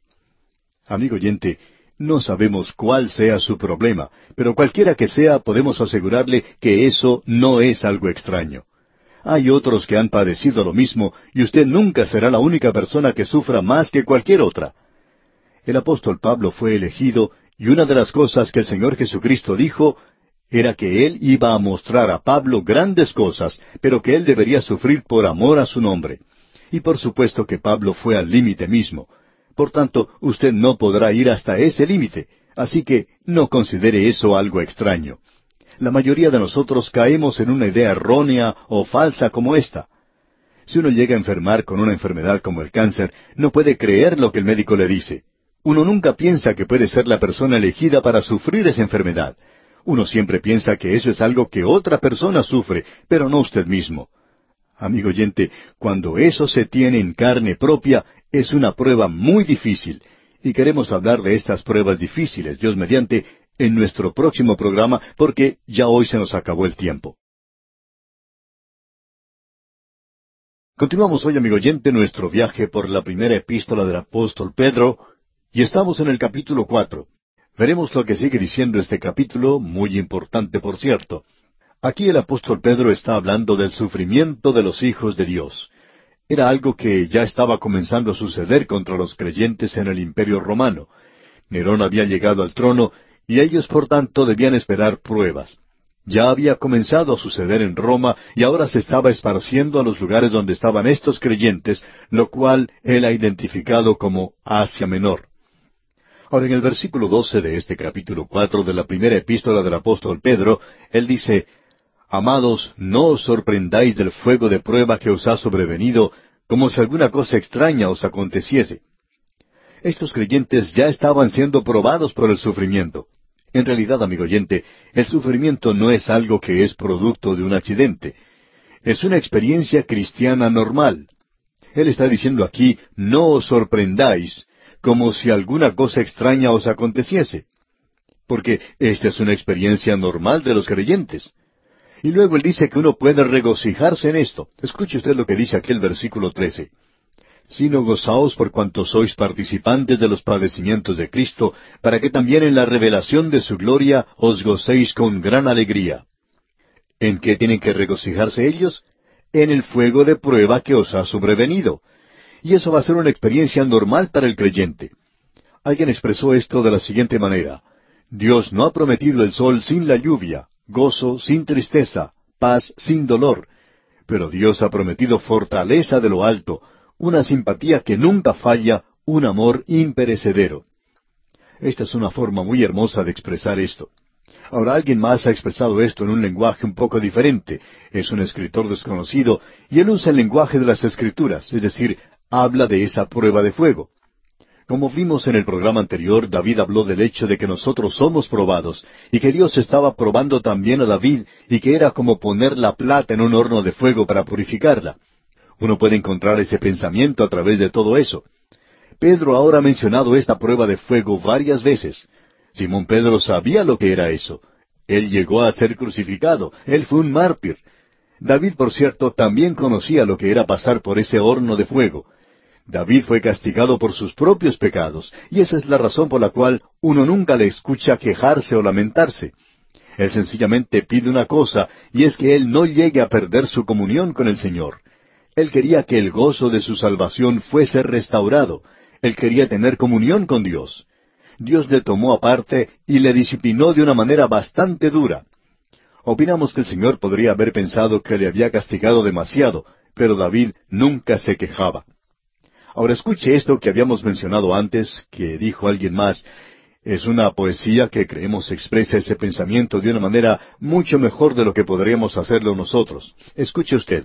Amigo oyente, no sabemos cuál sea su problema, pero cualquiera que sea podemos asegurarle que eso no es algo extraño. Hay otros que han padecido lo mismo y usted nunca será la única persona que sufra más que cualquier otra. El apóstol Pablo fue elegido y una de las cosas que el Señor Jesucristo dijo era que él iba a mostrar a Pablo grandes cosas, pero que él debería sufrir por amor a su nombre. Y por supuesto que Pablo fue al límite mismo. Por tanto, usted no podrá ir hasta ese límite, así que no considere eso algo extraño la mayoría de nosotros caemos en una idea errónea o falsa como esta. Si uno llega a enfermar con una enfermedad como el cáncer, no puede creer lo que el médico le dice. Uno nunca piensa que puede ser la persona elegida para sufrir esa enfermedad. Uno siempre piensa que eso es algo que otra persona sufre, pero no usted mismo. Amigo oyente, cuando eso se tiene en carne propia, es una prueba muy difícil. Y queremos hablar de estas pruebas difíciles, Dios mediante, en nuestro próximo programa porque ya hoy se nos acabó el tiempo. Continuamos hoy, amigo oyente, nuestro viaje por la primera epístola del apóstol Pedro y estamos en el capítulo cuatro. Veremos lo que sigue diciendo este capítulo, muy importante por cierto. Aquí el apóstol Pedro está hablando del sufrimiento de los hijos de Dios. Era algo que ya estaba comenzando a suceder contra los creyentes en el imperio romano. Nerón había llegado al trono y ellos por tanto debían esperar pruebas. Ya había comenzado a suceder en Roma y ahora se estaba esparciendo a los lugares donde estaban estos creyentes, lo cual él ha identificado como Asia Menor. Ahora en el versículo doce de este capítulo cuatro de la primera epístola del apóstol Pedro, él dice Amados, no os sorprendáis del fuego de prueba que os ha sobrevenido, como si alguna cosa extraña os aconteciese. Estos creyentes ya estaban siendo probados por el sufrimiento. En realidad, amigo oyente, el sufrimiento no es algo que es producto de un accidente. Es una experiencia cristiana normal. Él está diciendo aquí, no os sorprendáis, como si alguna cosa extraña os aconteciese. Porque esta es una experiencia normal de los creyentes. Y luego él dice que uno puede regocijarse en esto. Escuche usted lo que dice aquel versículo 13 sino gozaos por cuanto sois participantes de los padecimientos de Cristo, para que también en la revelación de su gloria os gocéis con gran alegría. ¿En qué tienen que regocijarse ellos? En el fuego de prueba que os ha sobrevenido. Y eso va a ser una experiencia normal para el creyente. Alguien expresó esto de la siguiente manera. Dios no ha prometido el sol sin la lluvia, gozo sin tristeza, paz sin dolor, pero Dios ha prometido fortaleza de lo alto, una simpatía que nunca falla, un amor imperecedero. Esta es una forma muy hermosa de expresar esto. Ahora alguien más ha expresado esto en un lenguaje un poco diferente. Es un escritor desconocido y él usa el lenguaje de las escrituras, es decir, habla de esa prueba de fuego. Como vimos en el programa anterior, David habló del hecho de que nosotros somos probados y que Dios estaba probando también a David y que era como poner la plata en un horno de fuego para purificarla. Uno puede encontrar ese pensamiento a través de todo eso. Pedro ahora ha mencionado esta prueba de fuego varias veces. Simón Pedro sabía lo que era eso. Él llegó a ser crucificado. Él fue un mártir. David, por cierto, también conocía lo que era pasar por ese horno de fuego. David fue castigado por sus propios pecados, y esa es la razón por la cual uno nunca le escucha quejarse o lamentarse. Él sencillamente pide una cosa, y es que él no llegue a perder su comunión con el Señor. Él quería que el gozo de su salvación fuese restaurado. Él quería tener comunión con Dios. Dios le tomó aparte y le disciplinó de una manera bastante dura. Opinamos que el Señor podría haber pensado que le había castigado demasiado, pero David nunca se quejaba. Ahora escuche esto que habíamos mencionado antes, que dijo alguien más. Es una poesía que creemos expresa ese pensamiento de una manera mucho mejor de lo que podríamos hacerlo nosotros. Escuche usted.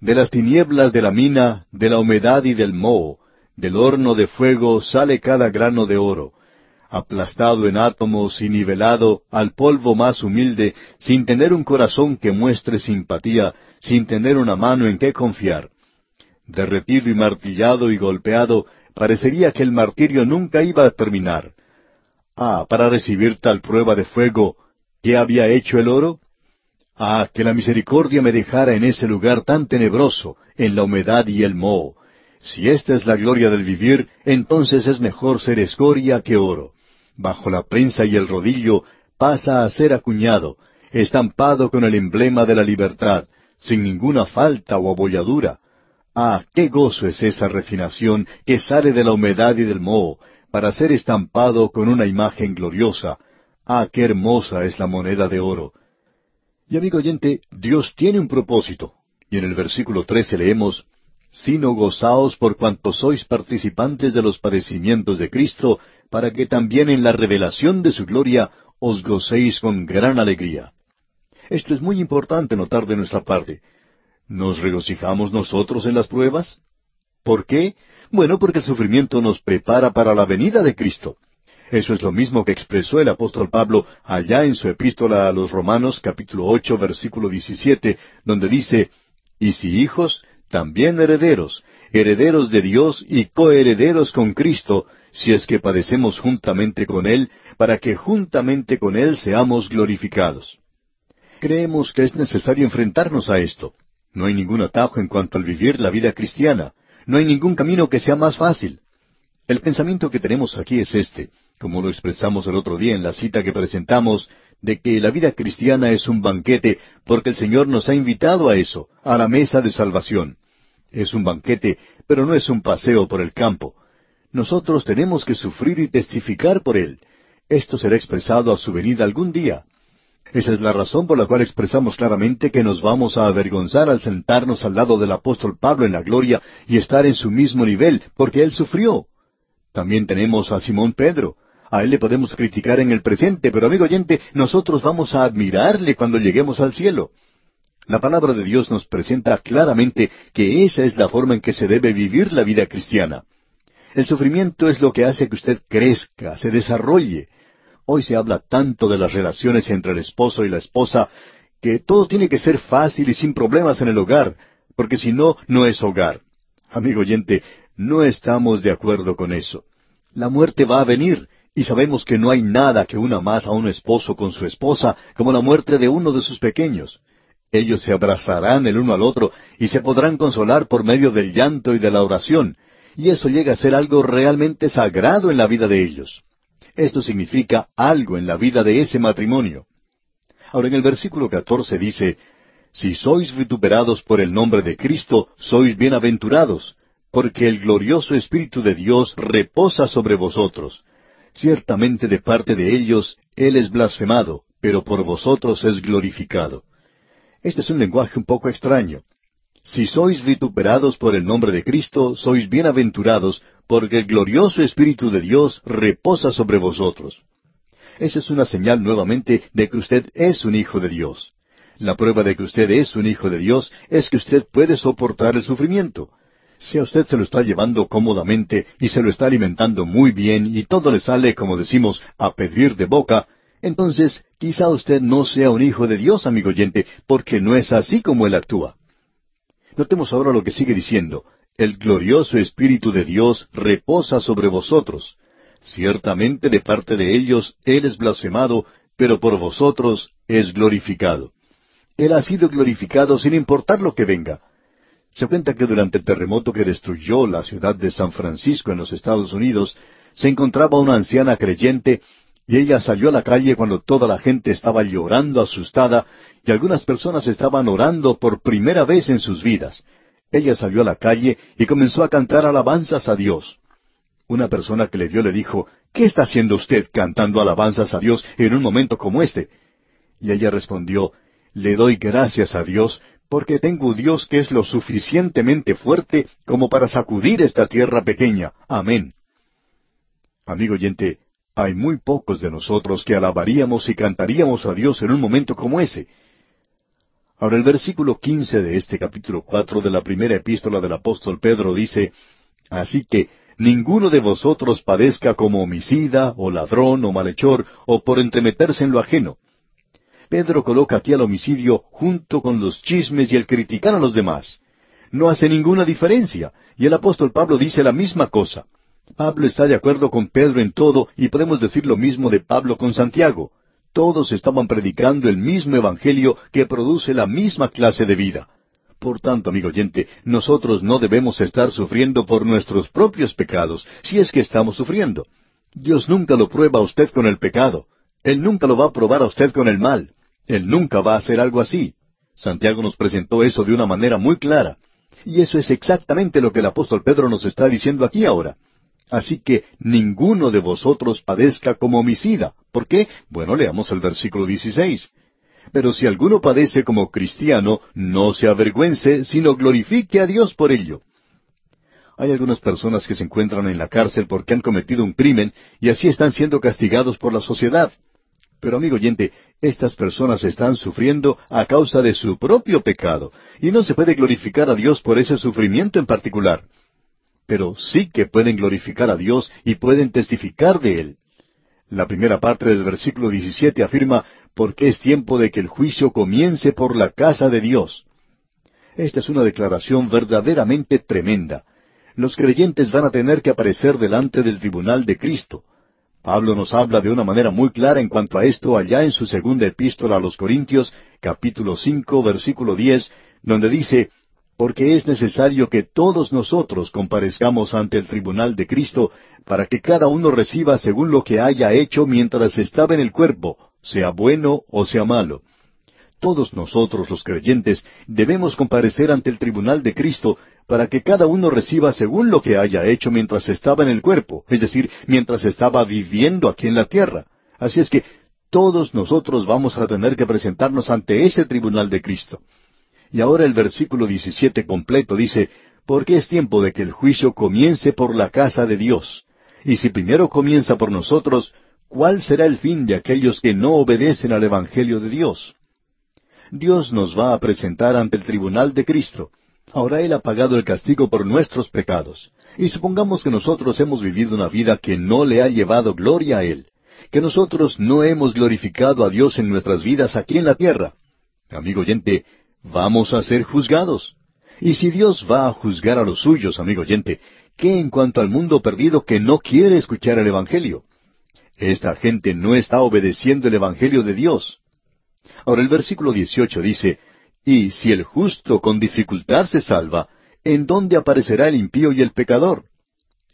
De las tinieblas de la mina, de la humedad y del moho, del horno de fuego sale cada grano de oro, aplastado en átomos y nivelado al polvo más humilde, sin tener un corazón que muestre simpatía, sin tener una mano en que confiar. Derretido y martillado y golpeado, parecería que el martirio nunca iba a terminar. Ah, para recibir tal prueba de fuego, ¿qué había hecho el oro? Ah, que la misericordia me dejara en ese lugar tan tenebroso, en la humedad y el moho. Si esta es la gloria del vivir, entonces es mejor ser escoria que oro. Bajo la prensa y el rodillo pasa a ser acuñado, estampado con el emblema de la libertad, sin ninguna falta o abolladura. Ah, qué gozo es esa refinación que sale de la humedad y del moho, para ser estampado con una imagen gloriosa. Ah, qué hermosa es la moneda de oro. Y amigo oyente, Dios tiene un propósito. Y en el versículo 13 leemos, sino gozaos por cuanto sois participantes de los padecimientos de Cristo, para que también en la revelación de su gloria os gocéis con gran alegría. Esto es muy importante notar de nuestra parte. ¿Nos regocijamos nosotros en las pruebas? ¿Por qué? Bueno, porque el sufrimiento nos prepara para la venida de Cristo. Eso es lo mismo que expresó el apóstol Pablo allá en su epístola a los Romanos capítulo ocho versículo 17, donde dice, Y si hijos, también herederos, herederos de Dios y coherederos con Cristo, si es que padecemos juntamente con Él, para que juntamente con Él seamos glorificados. Creemos que es necesario enfrentarnos a esto. No hay ningún atajo en cuanto al vivir la vida cristiana. No hay ningún camino que sea más fácil. El pensamiento que tenemos aquí es este como lo expresamos el otro día en la cita que presentamos, de que la vida cristiana es un banquete porque el Señor nos ha invitado a eso, a la mesa de salvación. Es un banquete, pero no es un paseo por el campo. Nosotros tenemos que sufrir y testificar por Él. Esto será expresado a su venida algún día. Esa es la razón por la cual expresamos claramente que nos vamos a avergonzar al sentarnos al lado del apóstol Pablo en la gloria y estar en su mismo nivel, porque Él sufrió. También tenemos a Simón Pedro, a Él le podemos criticar en el presente, pero amigo oyente, nosotros vamos a admirarle cuando lleguemos al cielo. La palabra de Dios nos presenta claramente que esa es la forma en que se debe vivir la vida cristiana. El sufrimiento es lo que hace que usted crezca, se desarrolle. Hoy se habla tanto de las relaciones entre el esposo y la esposa que todo tiene que ser fácil y sin problemas en el hogar, porque si no, no es hogar. Amigo oyente, no estamos de acuerdo con eso. La muerte va a venir, y sabemos que no hay nada que una más a un esposo con su esposa como la muerte de uno de sus pequeños. Ellos se abrazarán el uno al otro y se podrán consolar por medio del llanto y de la oración, y eso llega a ser algo realmente sagrado en la vida de ellos. Esto significa algo en la vida de ese matrimonio. Ahora en el versículo 14 dice, Si sois vituperados por el nombre de Cristo, sois bienaventurados, porque el glorioso Espíritu de Dios reposa sobre vosotros Ciertamente de parte de ellos Él es blasfemado, pero por vosotros es glorificado. Este es un lenguaje un poco extraño. Si sois vituperados por el nombre de Cristo, sois bienaventurados, porque el glorioso Espíritu de Dios reposa sobre vosotros. Esa es una señal nuevamente de que usted es un hijo de Dios. La prueba de que usted es un hijo de Dios es que usted puede soportar el sufrimiento. Si a usted se lo está llevando cómodamente y se lo está alimentando muy bien y todo le sale, como decimos, a pedir de boca, entonces quizá usted no sea un hijo de Dios, amigo oyente, porque no es así como Él actúa. Notemos ahora lo que sigue diciendo. El glorioso Espíritu de Dios reposa sobre vosotros. Ciertamente de parte de ellos Él es blasfemado, pero por vosotros es glorificado. Él ha sido glorificado sin importar lo que venga. Se cuenta que durante el terremoto que destruyó la ciudad de San Francisco en los Estados Unidos, se encontraba una anciana creyente y ella salió a la calle cuando toda la gente estaba llorando asustada y algunas personas estaban orando por primera vez en sus vidas. Ella salió a la calle y comenzó a cantar alabanzas a Dios. Una persona que le vio le dijo, ¿Qué está haciendo usted cantando alabanzas a Dios en un momento como este? Y ella respondió, Le doy gracias a Dios porque tengo Dios que es lo suficientemente fuerte como para sacudir esta tierra pequeña. Amén. Amigo oyente, hay muy pocos de nosotros que alabaríamos y cantaríamos a Dios en un momento como ese. Ahora el versículo quince de este capítulo cuatro de la primera epístola del apóstol Pedro dice Así que ninguno de vosotros padezca como homicida, o ladrón, o malhechor, o por entremeterse en lo ajeno. Pedro coloca aquí al homicidio junto con los chismes y el criticar a los demás. No hace ninguna diferencia, y el apóstol Pablo dice la misma cosa. Pablo está de acuerdo con Pedro en todo, y podemos decir lo mismo de Pablo con Santiago. Todos estaban predicando el mismo evangelio que produce la misma clase de vida. Por tanto, amigo oyente, nosotros no debemos estar sufriendo por nuestros propios pecados, si es que estamos sufriendo. Dios nunca lo prueba a usted con el pecado. Él nunca lo va a probar a usted con el mal. Él nunca va a hacer algo así. Santiago nos presentó eso de una manera muy clara. Y eso es exactamente lo que el apóstol Pedro nos está diciendo aquí ahora. Así que ninguno de vosotros padezca como homicida. ¿Por qué? Bueno, leamos el versículo 16. Pero si alguno padece como cristiano, no se avergüence, sino glorifique a Dios por ello. Hay algunas personas que se encuentran en la cárcel porque han cometido un crimen y así están siendo castigados por la sociedad. Pero amigo oyente, estas personas están sufriendo a causa de su propio pecado, y no se puede glorificar a Dios por ese sufrimiento en particular. Pero sí que pueden glorificar a Dios y pueden testificar de Él. La primera parte del versículo 17 afirma, porque es tiempo de que el juicio comience por la casa de Dios. Esta es una declaración verdaderamente tremenda. Los creyentes van a tener que aparecer delante del tribunal de Cristo. Pablo nos habla de una manera muy clara en cuanto a esto allá en su segunda epístola a los Corintios, capítulo cinco, versículo diez, donde dice porque es necesario que todos nosotros comparezcamos ante el tribunal de Cristo, para que cada uno reciba según lo que haya hecho mientras estaba en el cuerpo, sea bueno o sea malo. Todos nosotros los creyentes debemos comparecer ante el tribunal de Cristo para que cada uno reciba según lo que haya hecho mientras estaba en el cuerpo, es decir, mientras estaba viviendo aquí en la tierra. Así es que todos nosotros vamos a tener que presentarnos ante ese tribunal de Cristo. Y ahora el versículo 17 completo dice, porque es tiempo de que el juicio comience por la casa de Dios. Y si primero comienza por nosotros, ¿cuál será el fin de aquellos que no obedecen al Evangelio de Dios? Dios nos va a presentar ante el tribunal de Cristo, Ahora Él ha pagado el castigo por nuestros pecados. Y supongamos que nosotros hemos vivido una vida que no le ha llevado gloria a Él, que nosotros no hemos glorificado a Dios en nuestras vidas aquí en la tierra. Amigo oyente, vamos a ser juzgados. Y si Dios va a juzgar a los suyos, amigo oyente, ¿qué en cuanto al mundo perdido que no quiere escuchar el Evangelio? Esta gente no está obedeciendo el Evangelio de Dios. Ahora el versículo 18 dice, y si el justo con dificultad se salva, ¿en dónde aparecerá el impío y el pecador?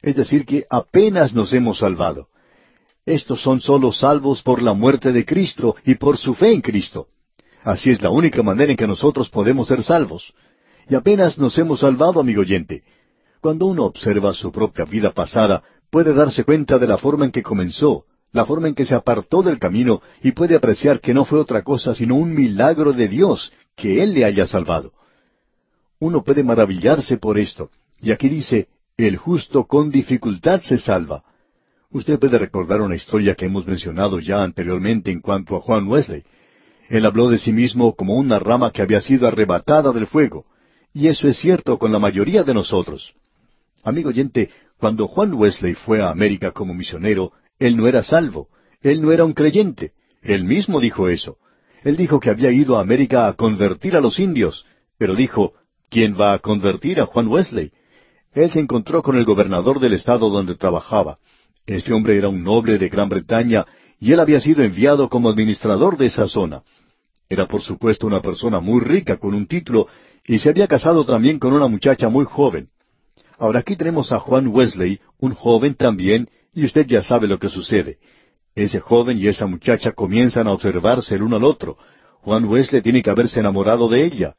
Es decir, que apenas nos hemos salvado. Estos son sólo salvos por la muerte de Cristo y por su fe en Cristo. Así es la única manera en que nosotros podemos ser salvos. Y apenas nos hemos salvado, amigo oyente. Cuando uno observa su propia vida pasada, puede darse cuenta de la forma en que comenzó, la forma en que se apartó del camino y puede apreciar que no fue otra cosa sino un milagro de Dios que Él le haya salvado. Uno puede maravillarse por esto. Y aquí dice, el justo con dificultad se salva. Usted puede recordar una historia que hemos mencionado ya anteriormente en cuanto a Juan Wesley. Él habló de sí mismo como una rama que había sido arrebatada del fuego. Y eso es cierto con la mayoría de nosotros. Amigo oyente, cuando Juan Wesley fue a América como misionero, él no era salvo, él no era un creyente. Él mismo dijo eso. Él dijo que había ido a América a convertir a los indios, pero dijo, ¿quién va a convertir a Juan Wesley? Él se encontró con el gobernador del estado donde trabajaba. Este hombre era un noble de Gran Bretaña y él había sido enviado como administrador de esa zona. Era por supuesto una persona muy rica con un título y se había casado también con una muchacha muy joven. Ahora aquí tenemos a Juan Wesley, un joven también, y usted ya sabe lo que sucede. Ese joven y esa muchacha comienzan a observarse el uno al otro. Juan Wesley tiene que haberse enamorado de ella.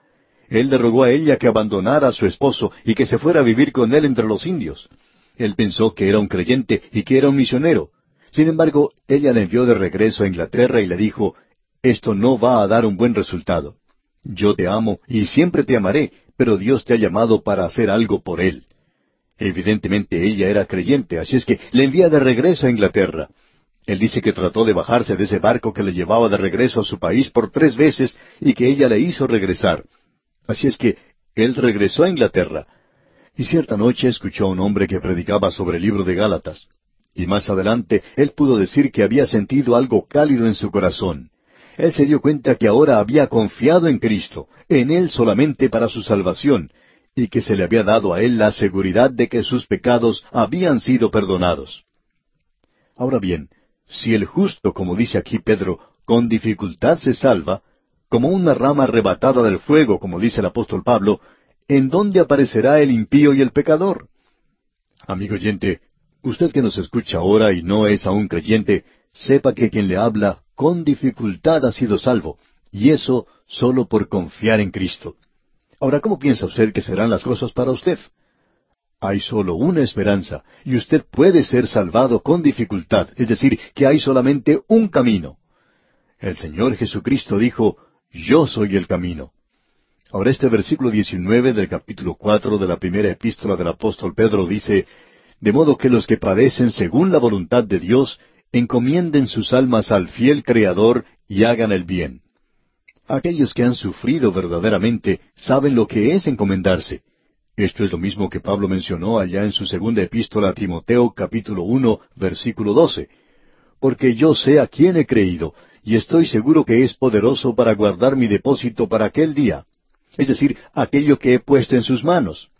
Él le rogó a ella que abandonara a su esposo y que se fuera a vivir con él entre los indios. Él pensó que era un creyente y que era un misionero. Sin embargo, ella le envió de regreso a Inglaterra y le dijo, esto no va a dar un buen resultado. Yo te amo y siempre te amaré, pero Dios te ha llamado para hacer algo por Él. Evidentemente ella era creyente, así es que le envía de regreso a Inglaterra. Él dice que trató de bajarse de ese barco que le llevaba de regreso a su país por tres veces y que ella le hizo regresar. Así es que él regresó a Inglaterra. Y cierta noche escuchó a un hombre que predicaba sobre el libro de Gálatas. Y más adelante él pudo decir que había sentido algo cálido en su corazón. Él se dio cuenta que ahora había confiado en Cristo, en Él solamente para su salvación, y que se le había dado a Él la seguridad de que sus pecados habían sido perdonados. Ahora bien, si el justo, como dice aquí Pedro, con dificultad se salva, como una rama arrebatada del fuego, como dice el apóstol Pablo, ¿en dónde aparecerá el impío y el pecador? Amigo oyente, usted que nos escucha ahora y no es aún creyente, sepa que quien le habla con dificultad ha sido salvo, y eso solo por confiar en Cristo. Ahora, ¿cómo piensa usted que serán las cosas para usted? Hay solo una esperanza, y usted puede ser salvado con dificultad, es decir, que hay solamente un camino. El Señor Jesucristo dijo, Yo soy el camino. Ahora este versículo 19 del capítulo 4 de la primera epístola del apóstol Pedro dice, De modo que los que padecen según la voluntad de Dios, encomienden sus almas al fiel Creador y hagan el bien. Aquellos que han sufrido verdaderamente saben lo que es encomendarse. Esto es lo mismo que Pablo mencionó allá en su segunda epístola a Timoteo capítulo 1, versículo 12. Porque yo sé a quién he creído, y estoy seguro que es poderoso para guardar mi depósito para aquel día, es decir, aquello que he puesto en sus manos.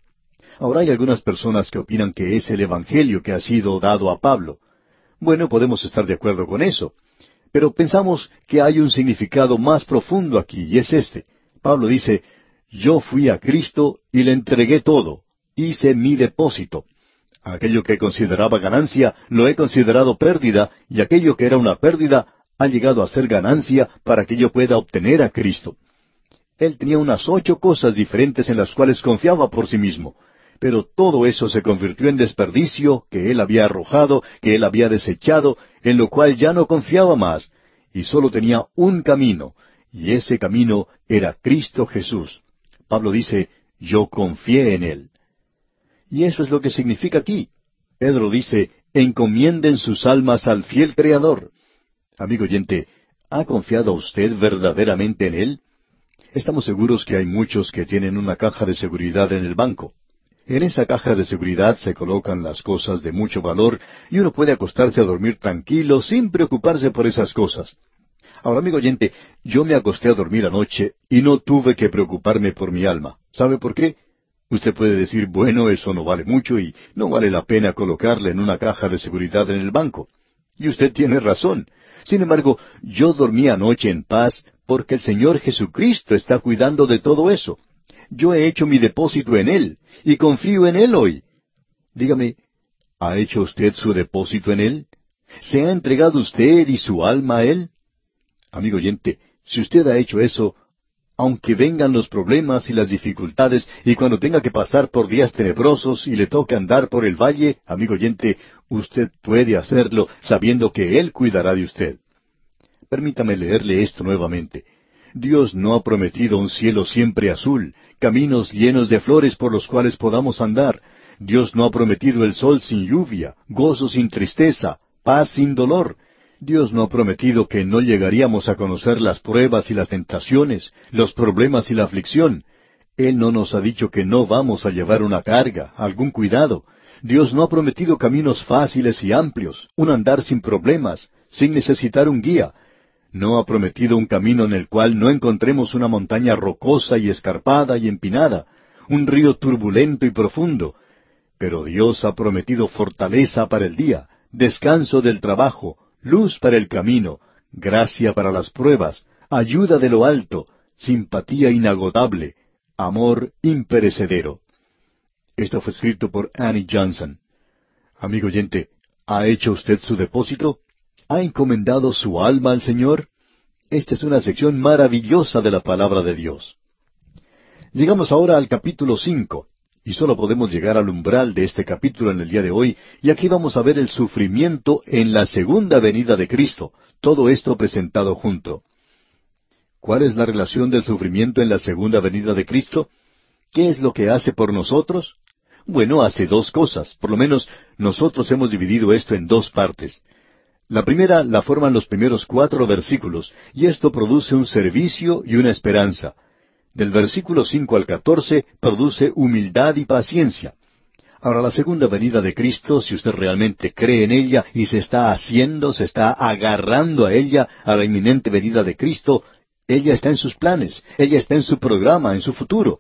Ahora hay algunas personas que opinan que es el Evangelio que ha sido dado a Pablo. Bueno, podemos estar de acuerdo con eso, pero pensamos que hay un significado más profundo aquí, y es este. Pablo dice, yo fui a Cristo y le entregué todo, hice mi depósito. Aquello que consideraba ganancia lo he considerado pérdida y aquello que era una pérdida ha llegado a ser ganancia para que yo pueda obtener a Cristo. Él tenía unas ocho cosas diferentes en las cuales confiaba por sí mismo, pero todo eso se convirtió en desperdicio que él había arrojado, que él había desechado, en lo cual ya no confiaba más, y solo tenía un camino, y ese camino era Cristo Jesús. Pablo dice, yo confié en Él. Y eso es lo que significa aquí. Pedro dice, encomienden sus almas al fiel Creador. Amigo oyente, ¿ha confiado usted verdaderamente en Él? Estamos seguros que hay muchos que tienen una caja de seguridad en el banco. En esa caja de seguridad se colocan las cosas de mucho valor y uno puede acostarse a dormir tranquilo sin preocuparse por esas cosas. Ahora, amigo oyente, yo me acosté a dormir anoche y no tuve que preocuparme por mi alma. ¿Sabe por qué? Usted puede decir, bueno, eso no vale mucho y no vale la pena colocarle en una caja de seguridad en el banco. Y usted tiene razón. Sin embargo, yo dormí anoche en paz porque el Señor Jesucristo está cuidando de todo eso. Yo he hecho mi depósito en Él y confío en Él hoy. Dígame, ¿ha hecho usted su depósito en Él? ¿Se ha entregado usted y su alma a Él? Amigo oyente, si usted ha hecho eso, aunque vengan los problemas y las dificultades, y cuando tenga que pasar por días tenebrosos y le toque andar por el valle, amigo oyente, usted puede hacerlo sabiendo que Él cuidará de usted. Permítame leerle esto nuevamente. Dios no ha prometido un cielo siempre azul, caminos llenos de flores por los cuales podamos andar. Dios no ha prometido el sol sin lluvia, gozo sin tristeza, paz sin dolor. Dios no ha prometido que no llegaríamos a conocer las pruebas y las tentaciones, los problemas y la aflicción. Él no nos ha dicho que no vamos a llevar una carga, algún cuidado. Dios no ha prometido caminos fáciles y amplios, un andar sin problemas, sin necesitar un guía. No ha prometido un camino en el cual no encontremos una montaña rocosa y escarpada y empinada, un río turbulento y profundo. Pero Dios ha prometido fortaleza para el día, descanso del trabajo, luz para el camino, gracia para las pruebas, ayuda de lo alto, simpatía inagotable, amor imperecedero. Esto fue escrito por Annie Johnson. Amigo oyente, ¿ha hecho usted su depósito? ¿Ha encomendado su alma al Señor? Esta es una sección maravillosa de la palabra de Dios. Llegamos ahora al capítulo cinco, y solo podemos llegar al umbral de este capítulo en el día de hoy, y aquí vamos a ver el sufrimiento en la segunda venida de Cristo, todo esto presentado junto. ¿Cuál es la relación del sufrimiento en la segunda venida de Cristo? ¿Qué es lo que hace por nosotros? Bueno, hace dos cosas, por lo menos nosotros hemos dividido esto en dos partes. La primera la forman los primeros cuatro versículos, y esto produce un servicio y una esperanza del versículo 5 al 14 produce humildad y paciencia. Ahora, la segunda venida de Cristo, si usted realmente cree en ella y se está haciendo, se está agarrando a ella, a la inminente venida de Cristo, ella está en sus planes, ella está en su programa, en su futuro.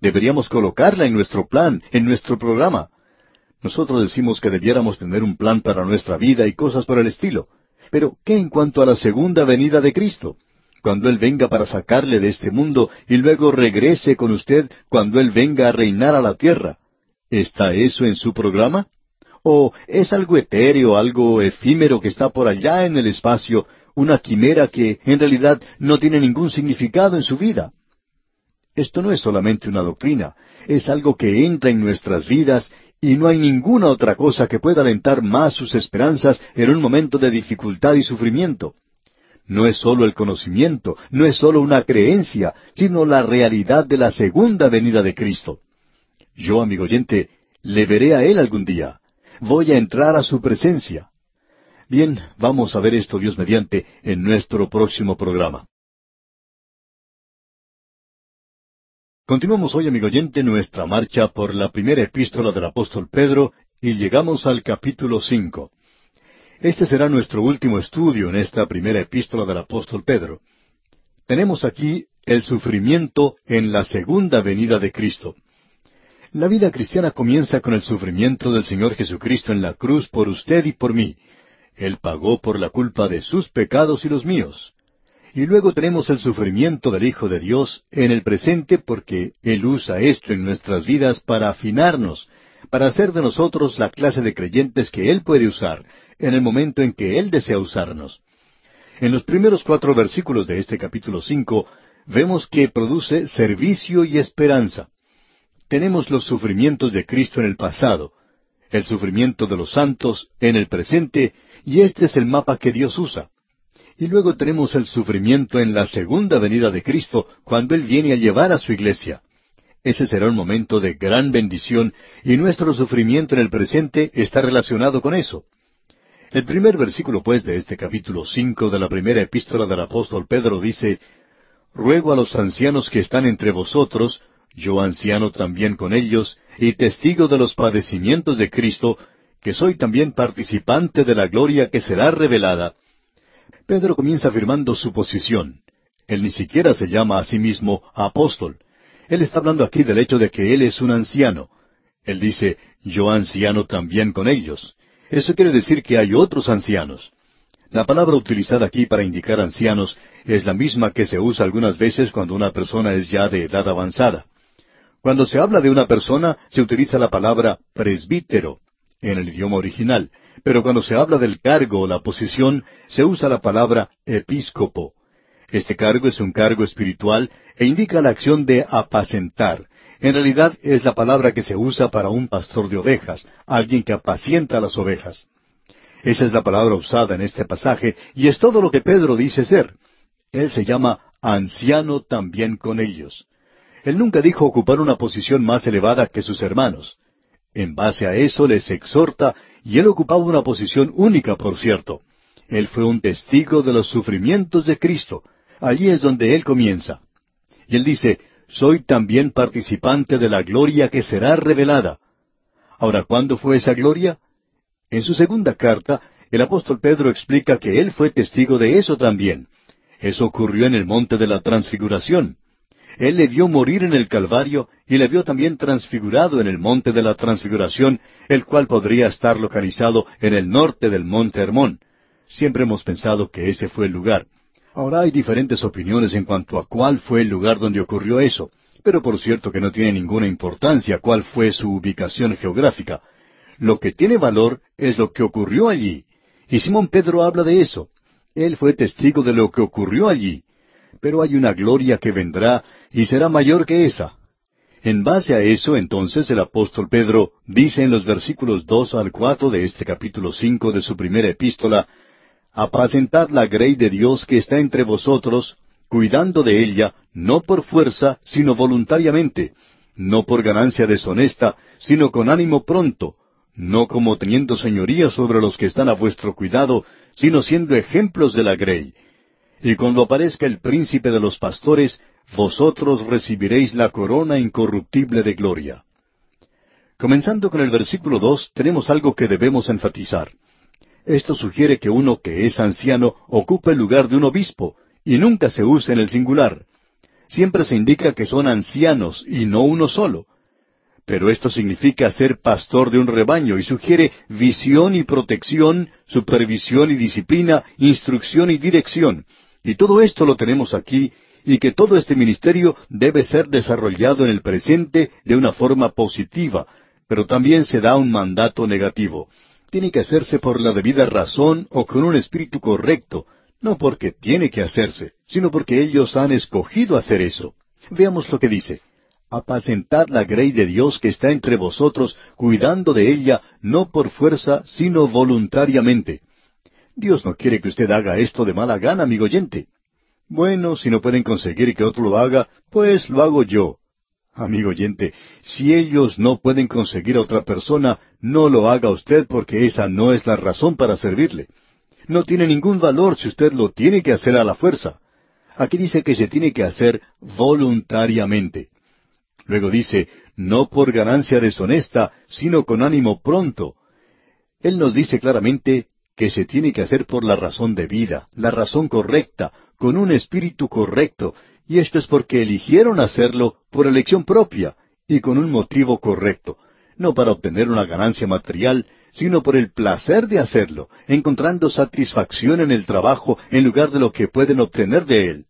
Deberíamos colocarla en nuestro plan, en nuestro programa. Nosotros decimos que debiéramos tener un plan para nuestra vida y cosas por el estilo. Pero, ¿qué en cuanto a la segunda venida de Cristo? cuando Él venga para sacarle de este mundo y luego regrese con usted cuando Él venga a reinar a la tierra. ¿Está eso en su programa? ¿O es algo etéreo, algo efímero que está por allá en el espacio, una quimera que en realidad no tiene ningún significado en su vida? Esto no es solamente una doctrina, es algo que entra en nuestras vidas y no hay ninguna otra cosa que pueda alentar más sus esperanzas en un momento de dificultad y sufrimiento no es sólo el conocimiento, no es sólo una creencia, sino la realidad de la segunda venida de Cristo. Yo, amigo oyente, le veré a Él algún día. Voy a entrar a su presencia. Bien, vamos a ver esto Dios mediante en nuestro próximo programa. Continuamos hoy, amigo oyente, nuestra marcha por la primera epístola del apóstol Pedro y llegamos al capítulo cinco. Este será nuestro último estudio en esta primera epístola del apóstol Pedro. Tenemos aquí el sufrimiento en la segunda venida de Cristo. La vida cristiana comienza con el sufrimiento del Señor Jesucristo en la cruz por usted y por mí. Él pagó por la culpa de sus pecados y los míos. Y luego tenemos el sufrimiento del Hijo de Dios en el presente porque Él usa esto en nuestras vidas para afinarnos para hacer de nosotros la clase de creyentes que Él puede usar en el momento en que Él desea usarnos. En los primeros cuatro versículos de este capítulo cinco vemos que produce servicio y esperanza. Tenemos los sufrimientos de Cristo en el pasado, el sufrimiento de los santos en el presente, y este es el mapa que Dios usa. Y luego tenemos el sufrimiento en la segunda venida de Cristo, cuando Él viene a llevar a su iglesia. Ese será un momento de gran bendición y nuestro sufrimiento en el presente está relacionado con eso. El primer versículo, pues, de este capítulo cinco de la primera epístola del apóstol Pedro dice, Ruego a los ancianos que están entre vosotros, yo anciano también con ellos, y testigo de los padecimientos de Cristo, que soy también participante de la gloria que será revelada. Pedro comienza afirmando su posición. Él ni siquiera se llama a sí mismo apóstol, él está hablando aquí del hecho de que él es un anciano. Él dice, yo anciano también con ellos. Eso quiere decir que hay otros ancianos. La palabra utilizada aquí para indicar ancianos es la misma que se usa algunas veces cuando una persona es ya de edad avanzada. Cuando se habla de una persona, se utiliza la palabra presbítero en el idioma original, pero cuando se habla del cargo o la posición, se usa la palabra episcopo, este cargo es un cargo espiritual e indica la acción de apacentar. En realidad es la palabra que se usa para un pastor de ovejas, alguien que apacienta a las ovejas. Esa es la palabra usada en este pasaje y es todo lo que Pedro dice ser. Él se llama anciano también con ellos. Él nunca dijo ocupar una posición más elevada que sus hermanos. En base a eso les exhorta y él ocupaba una posición única, por cierto. Él fue un testigo de los sufrimientos de Cristo, Allí es donde él comienza. Y él dice, soy también participante de la gloria que será revelada. Ahora, ¿cuándo fue esa gloria? En su segunda carta, el apóstol Pedro explica que él fue testigo de eso también. Eso ocurrió en el monte de la transfiguración. Él le vio morir en el Calvario y le vio también transfigurado en el monte de la transfiguración, el cual podría estar localizado en el norte del monte Hermón. Siempre hemos pensado que ese fue el lugar. Ahora hay diferentes opiniones en cuanto a cuál fue el lugar donde ocurrió eso, pero por cierto que no tiene ninguna importancia cuál fue su ubicación geográfica. Lo que tiene valor es lo que ocurrió allí. Y Simón Pedro habla de eso. Él fue testigo de lo que ocurrió allí. Pero hay una gloria que vendrá y será mayor que esa. En base a eso, entonces, el apóstol Pedro dice en los versículos dos al cuatro de este capítulo cinco de su primera epístola apacentad la grey de Dios que está entre vosotros, cuidando de ella, no por fuerza, sino voluntariamente, no por ganancia deshonesta, sino con ánimo pronto, no como teniendo señoría sobre los que están a vuestro cuidado, sino siendo ejemplos de la grey. Y cuando aparezca el príncipe de los pastores, vosotros recibiréis la corona incorruptible de gloria. Comenzando con el versículo dos, tenemos algo que debemos enfatizar. Esto sugiere que uno que es anciano ocupa el lugar de un obispo, y nunca se usa en el singular. Siempre se indica que son ancianos y no uno solo. Pero esto significa ser pastor de un rebaño y sugiere visión y protección, supervisión y disciplina, instrucción y dirección. Y todo esto lo tenemos aquí y que todo este ministerio debe ser desarrollado en el presente de una forma positiva, pero también se da un mandato negativo tiene que hacerse por la debida razón o con un espíritu correcto, no porque tiene que hacerse, sino porque ellos han escogido hacer eso. Veamos lo que dice. Apacentad la grey de Dios que está entre vosotros, cuidando de ella, no por fuerza, sino voluntariamente. Dios no quiere que usted haga esto de mala gana, amigo oyente. Bueno, si no pueden conseguir que otro lo haga, pues lo hago yo. Amigo oyente, si ellos no pueden conseguir a otra persona, no lo haga usted porque esa no es la razón para servirle. No tiene ningún valor si usted lo tiene que hacer a la fuerza. Aquí dice que se tiene que hacer voluntariamente. Luego dice, no por ganancia deshonesta, sino con ánimo pronto. Él nos dice claramente que se tiene que hacer por la razón de vida, la razón correcta, con un espíritu correcto, y esto es porque eligieron hacerlo por elección propia y con un motivo correcto, no para obtener una ganancia material, sino por el placer de hacerlo, encontrando satisfacción en el trabajo en lugar de lo que pueden obtener de él.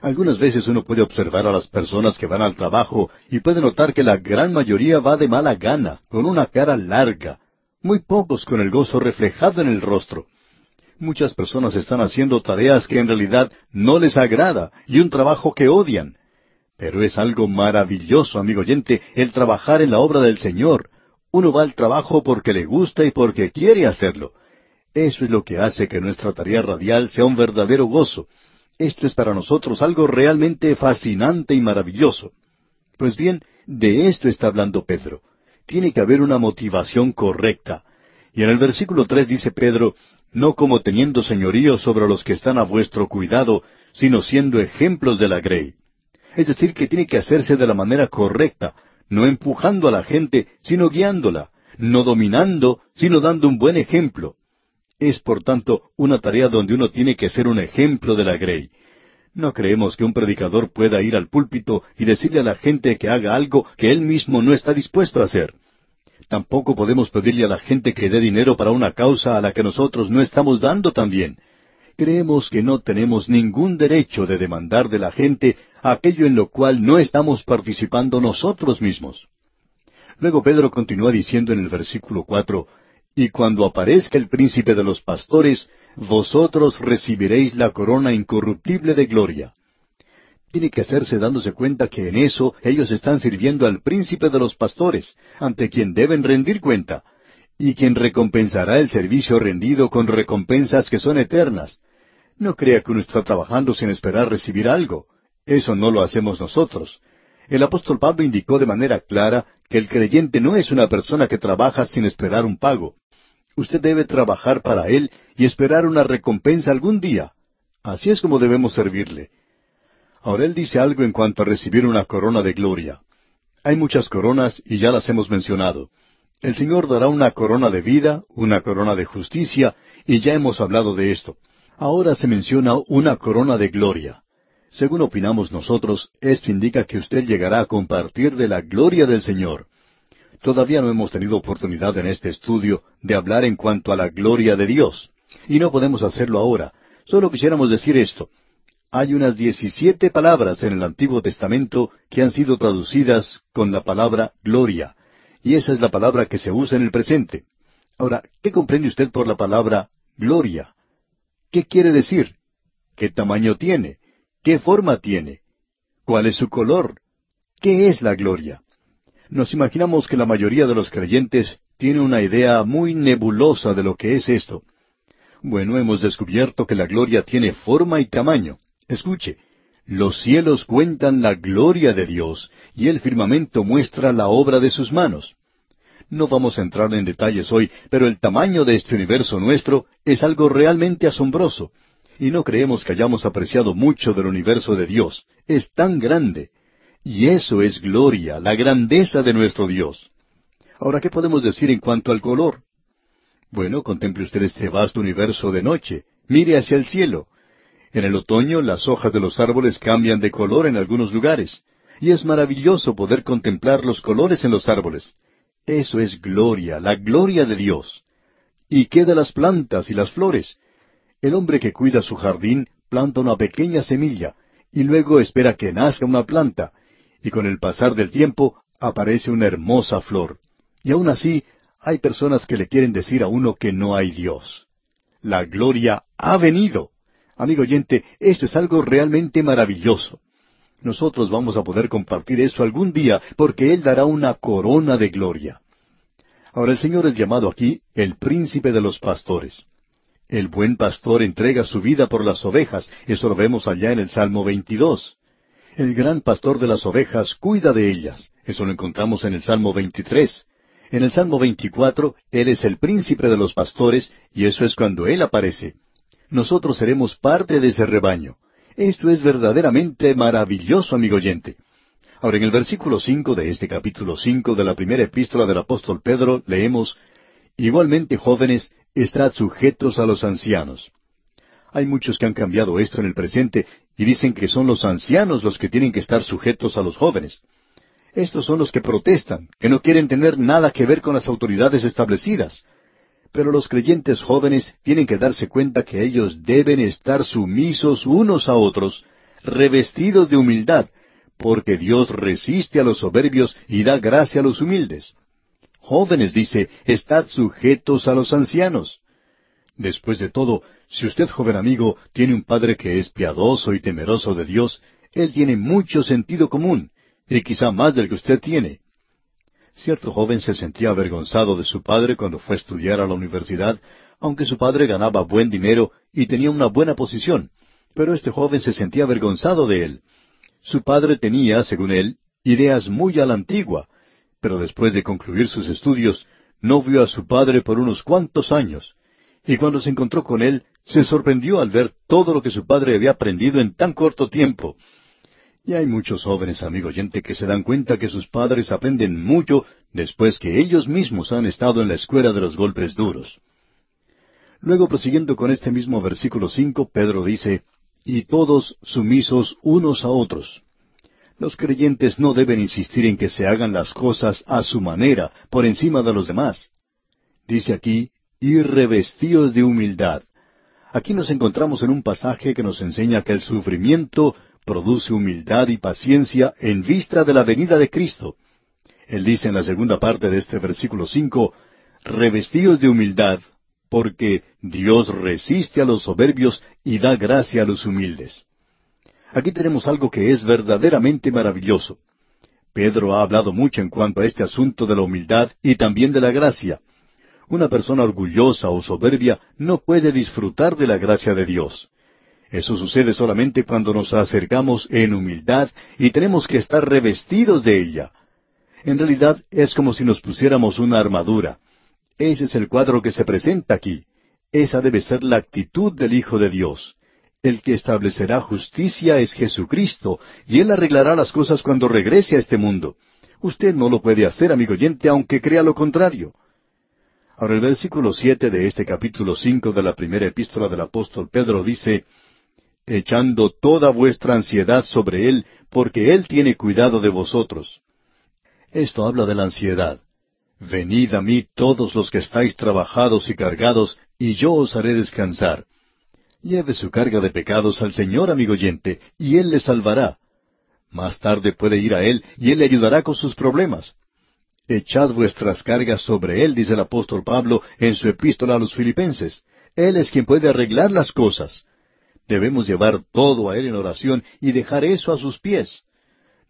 Algunas veces uno puede observar a las personas que van al trabajo y puede notar que la gran mayoría va de mala gana, con una cara larga, muy pocos con el gozo reflejado en el rostro. Muchas personas están haciendo tareas que en realidad no les agrada y un trabajo que odian. Pero es algo maravilloso, amigo oyente, el trabajar en la obra del Señor. Uno va al trabajo porque le gusta y porque quiere hacerlo. Eso es lo que hace que nuestra tarea radial sea un verdadero gozo. Esto es para nosotros algo realmente fascinante y maravilloso. Pues bien, de esto está hablando Pedro. Tiene que haber una motivación correcta. Y en el versículo tres dice Pedro, no como teniendo señorío sobre los que están a vuestro cuidado, sino siendo ejemplos de la grey. Es decir, que tiene que hacerse de la manera correcta, no empujando a la gente, sino guiándola, no dominando, sino dando un buen ejemplo. Es, por tanto, una tarea donde uno tiene que ser un ejemplo de la grey. No creemos que un predicador pueda ir al púlpito y decirle a la gente que haga algo que él mismo no está dispuesto a hacer. Tampoco podemos pedirle a la gente que dé dinero para una causa a la que nosotros no estamos dando también. Creemos que no tenemos ningún derecho de demandar de la gente aquello en lo cual no estamos participando nosotros mismos. Luego Pedro continúa diciendo en el versículo cuatro Y cuando aparezca el príncipe de los pastores, vosotros recibiréis la corona incorruptible de gloria. Tiene que hacerse dándose cuenta que en eso ellos están sirviendo al príncipe de los pastores, ante quien deben rendir cuenta, y quien recompensará el servicio rendido con recompensas que son eternas. No crea que uno está trabajando sin esperar recibir algo. Eso no lo hacemos nosotros. El apóstol Pablo indicó de manera clara que el creyente no es una persona que trabaja sin esperar un pago. Usted debe trabajar para él y esperar una recompensa algún día. Así es como debemos servirle. Ahora él dice algo en cuanto a recibir una corona de gloria. Hay muchas coronas y ya las hemos mencionado. El Señor dará una corona de vida, una corona de justicia, y ya hemos hablado de esto. Ahora se menciona una corona de gloria. Según opinamos nosotros, esto indica que usted llegará a compartir de la gloria del Señor. Todavía no hemos tenido oportunidad en este estudio de hablar en cuanto a la gloria de Dios. Y no podemos hacerlo ahora. Solo quisiéramos decir esto hay unas diecisiete palabras en el Antiguo Testamento que han sido traducidas con la palabra gloria, y esa es la palabra que se usa en el presente. Ahora, ¿qué comprende usted por la palabra gloria? ¿Qué quiere decir? ¿Qué tamaño tiene? ¿Qué forma tiene? ¿Cuál es su color? ¿Qué es la gloria? Nos imaginamos que la mayoría de los creyentes tiene una idea muy nebulosa de lo que es esto. Bueno, hemos descubierto que la gloria tiene forma y tamaño. Escuche, los cielos cuentan la gloria de Dios y el firmamento muestra la obra de sus manos. No vamos a entrar en detalles hoy, pero el tamaño de este universo nuestro es algo realmente asombroso. Y no creemos que hayamos apreciado mucho del universo de Dios. Es tan grande. Y eso es gloria, la grandeza de nuestro Dios. Ahora, ¿qué podemos decir en cuanto al color? Bueno, contemple usted este vasto universo de noche. Mire hacia el cielo. En el otoño las hojas de los árboles cambian de color en algunos lugares, y es maravilloso poder contemplar los colores en los árboles. Eso es gloria, la gloria de Dios. Y de las plantas y las flores. El hombre que cuida su jardín planta una pequeña semilla, y luego espera que nazca una planta, y con el pasar del tiempo aparece una hermosa flor. Y aun así, hay personas que le quieren decir a uno que no hay Dios. La gloria ha venido. Amigo oyente, esto es algo realmente maravilloso. Nosotros vamos a poder compartir eso algún día, porque Él dará una corona de gloria. Ahora el Señor es llamado aquí el príncipe de los pastores. El buen pastor entrega su vida por las ovejas, eso lo vemos allá en el Salmo 22. El gran pastor de las ovejas cuida de ellas, eso lo encontramos en el Salmo 23. En el Salmo 24, Él es el príncipe de los pastores, y eso es cuando Él aparece nosotros seremos parte de ese rebaño. Esto es verdaderamente maravilloso, amigo oyente. Ahora, en el versículo cinco de este capítulo cinco de la primera epístola del apóstol Pedro leemos Igualmente, jóvenes, estad sujetos a los ancianos. Hay muchos que han cambiado esto en el presente y dicen que son los ancianos los que tienen que estar sujetos a los jóvenes. Estos son los que protestan, que no quieren tener nada que ver con las autoridades establecidas. Pero los creyentes jóvenes tienen que darse cuenta que ellos deben estar sumisos unos a otros, revestidos de humildad, porque Dios resiste a los soberbios y da gracia a los humildes. Jóvenes, dice, estad sujetos a los ancianos. Después de todo, si usted, joven amigo, tiene un padre que es piadoso y temeroso de Dios, él tiene mucho sentido común, y quizá más del que usted tiene. Cierto joven se sentía avergonzado de su padre cuando fue a estudiar a la universidad, aunque su padre ganaba buen dinero y tenía una buena posición, pero este joven se sentía avergonzado de él. Su padre tenía, según él, ideas muy a la antigua, pero después de concluir sus estudios, no vio a su padre por unos cuantos años, y cuando se encontró con él, se sorprendió al ver todo lo que su padre había aprendido en tan corto tiempo, y hay muchos jóvenes, amigo oyente, que se dan cuenta que sus padres aprenden mucho después que ellos mismos han estado en la escuela de los golpes duros. Luego, prosiguiendo con este mismo versículo cinco, Pedro dice, Y todos sumisos unos a otros. Los creyentes no deben insistir en que se hagan las cosas a su manera, por encima de los demás. Dice aquí, y revestidos de humildad. Aquí nos encontramos en un pasaje que nos enseña que el sufrimiento produce humildad y paciencia en vista de la venida de Cristo. Él dice en la segunda parte de este versículo cinco, revestidos de humildad, porque Dios resiste a los soberbios y da gracia a los humildes. Aquí tenemos algo que es verdaderamente maravilloso. Pedro ha hablado mucho en cuanto a este asunto de la humildad y también de la gracia. Una persona orgullosa o soberbia no puede disfrutar de la gracia de Dios. Eso sucede solamente cuando nos acercamos en humildad y tenemos que estar revestidos de ella. En realidad es como si nos pusiéramos una armadura. Ese es el cuadro que se presenta aquí. Esa debe ser la actitud del Hijo de Dios. El que establecerá justicia es Jesucristo, y Él arreglará las cosas cuando regrese a este mundo. Usted no lo puede hacer, amigo oyente, aunque crea lo contrario. Ahora el versículo siete de este capítulo cinco de la primera epístola del apóstol Pedro dice echando toda vuestra ansiedad sobre Él, porque Él tiene cuidado de vosotros. Esto habla de la ansiedad. Venid a mí todos los que estáis trabajados y cargados, y yo os haré descansar. Lleve su carga de pecados al Señor, amigo oyente, y Él le salvará. Más tarde puede ir a Él, y Él le ayudará con sus problemas. Echad vuestras cargas sobre Él, dice el apóstol Pablo en su epístola a los filipenses. Él es quien puede arreglar las cosas. Debemos llevar todo a Él en oración y dejar eso a sus pies.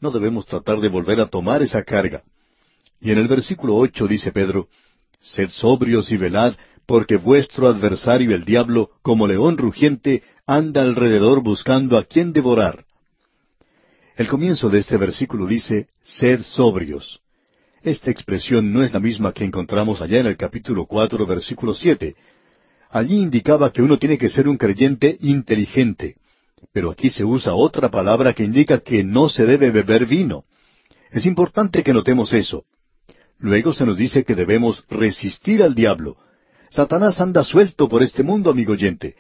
No debemos tratar de volver a tomar esa carga. Y en el versículo ocho dice Pedro, Sed sobrios y velad, porque vuestro adversario el diablo, como león rugiente, anda alrededor buscando a quien devorar. El comienzo de este versículo dice, Sed sobrios. Esta expresión no es la misma que encontramos allá en el capítulo cuatro, versículo siete, allí indicaba que uno tiene que ser un creyente inteligente, pero aquí se usa otra palabra que indica que no se debe beber vino. Es importante que notemos eso. Luego se nos dice que debemos resistir al diablo. Satanás anda suelto por este mundo, amigo oyente.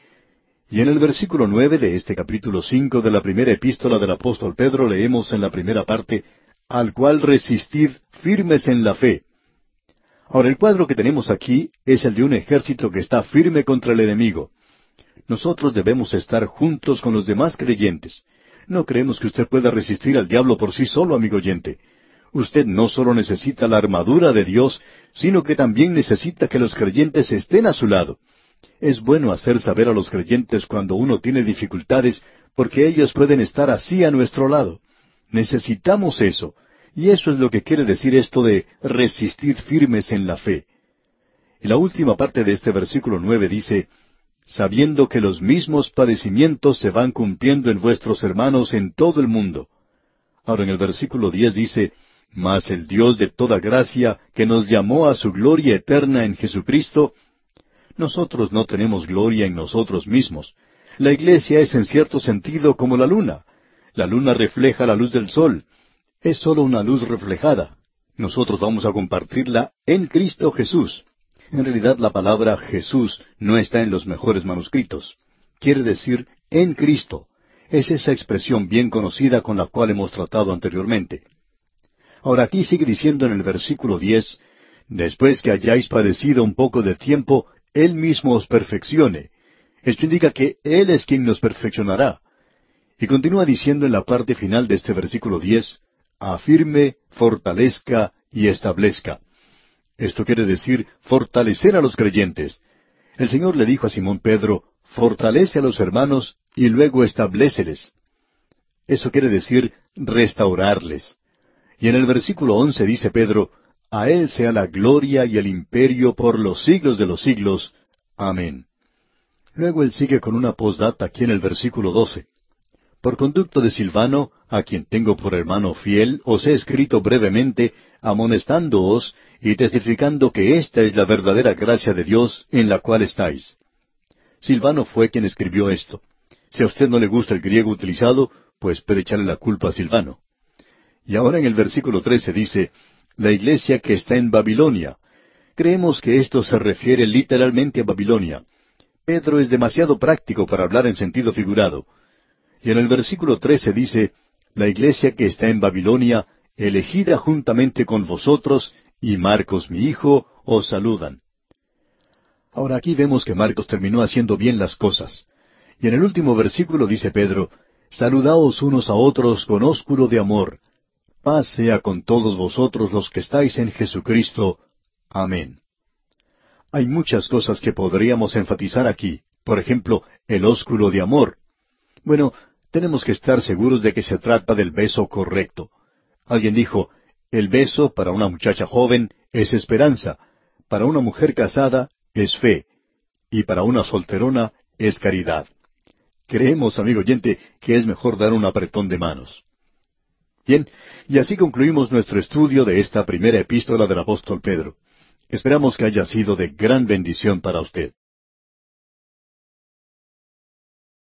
Y en el versículo nueve de este capítulo cinco de la primera epístola del apóstol Pedro leemos en la primera parte, al cual resistid firmes en la fe, Ahora, el cuadro que tenemos aquí es el de un ejército que está firme contra el enemigo. Nosotros debemos estar juntos con los demás creyentes. No creemos que usted pueda resistir al diablo por sí solo, amigo oyente. Usted no solo necesita la armadura de Dios, sino que también necesita que los creyentes estén a su lado. Es bueno hacer saber a los creyentes cuando uno tiene dificultades, porque ellos pueden estar así a nuestro lado. Necesitamos eso. Y eso es lo que quiere decir esto de resistir firmes en la fe. En la última parte de este versículo nueve dice, sabiendo que los mismos padecimientos se van cumpliendo en vuestros hermanos en todo el mundo. Ahora en el versículo diez dice, mas el Dios de toda gracia, que nos llamó a su gloria eterna en Jesucristo, nosotros no tenemos gloria en nosotros mismos. La iglesia es en cierto sentido como la luna. La luna refleja la luz del sol, es sólo una luz reflejada. Nosotros vamos a compartirla en Cristo Jesús. En realidad la palabra Jesús no está en los mejores manuscritos. Quiere decir en Cristo. Es esa expresión bien conocida con la cual hemos tratado anteriormente. Ahora aquí sigue diciendo en el versículo 10: después que hayáis padecido un poco de tiempo, Él mismo os perfeccione. Esto indica que Él es quien nos perfeccionará. Y continúa diciendo en la parte final de este versículo 10 afirme, fortalezca y establezca. Esto quiere decir fortalecer a los creyentes. El Señor le dijo a Simón Pedro, fortalece a los hermanos y luego estableceles». Eso quiere decir restaurarles. Y en el versículo once dice Pedro, a Él sea la gloria y el imperio por los siglos de los siglos. Amén. Luego él sigue con una postdata aquí en el versículo doce. Por conducto de Silvano, a quien tengo por hermano fiel, os he escrito brevemente, amonestándoos y testificando que esta es la verdadera gracia de Dios en la cual estáis. Silvano fue quien escribió esto. Si a usted no le gusta el griego utilizado, pues puede echarle la culpa a Silvano. Y ahora en el versículo 13 dice, la iglesia que está en Babilonia. Creemos que esto se refiere literalmente a Babilonia. Pedro es demasiado práctico para hablar en sentido figurado. Y en el versículo 13 dice, La iglesia que está en Babilonia, elegida juntamente con vosotros, y Marcos mi hijo, os saludan. Ahora aquí vemos que Marcos terminó haciendo bien las cosas. Y en el último versículo dice Pedro, Saludaos unos a otros con ósculo de amor. Paz sea con todos vosotros los que estáis en Jesucristo. Amén. Hay muchas cosas que podríamos enfatizar aquí. Por ejemplo, el ósculo de amor. Bueno, tenemos que estar seguros de que se trata del beso correcto. Alguien dijo, el beso para una muchacha joven es esperanza, para una mujer casada es fe, y para una solterona es caridad. Creemos, amigo oyente, que es mejor dar un apretón de manos. Bien, y así concluimos nuestro estudio de esta primera epístola del apóstol Pedro. Esperamos que haya sido de gran bendición para usted.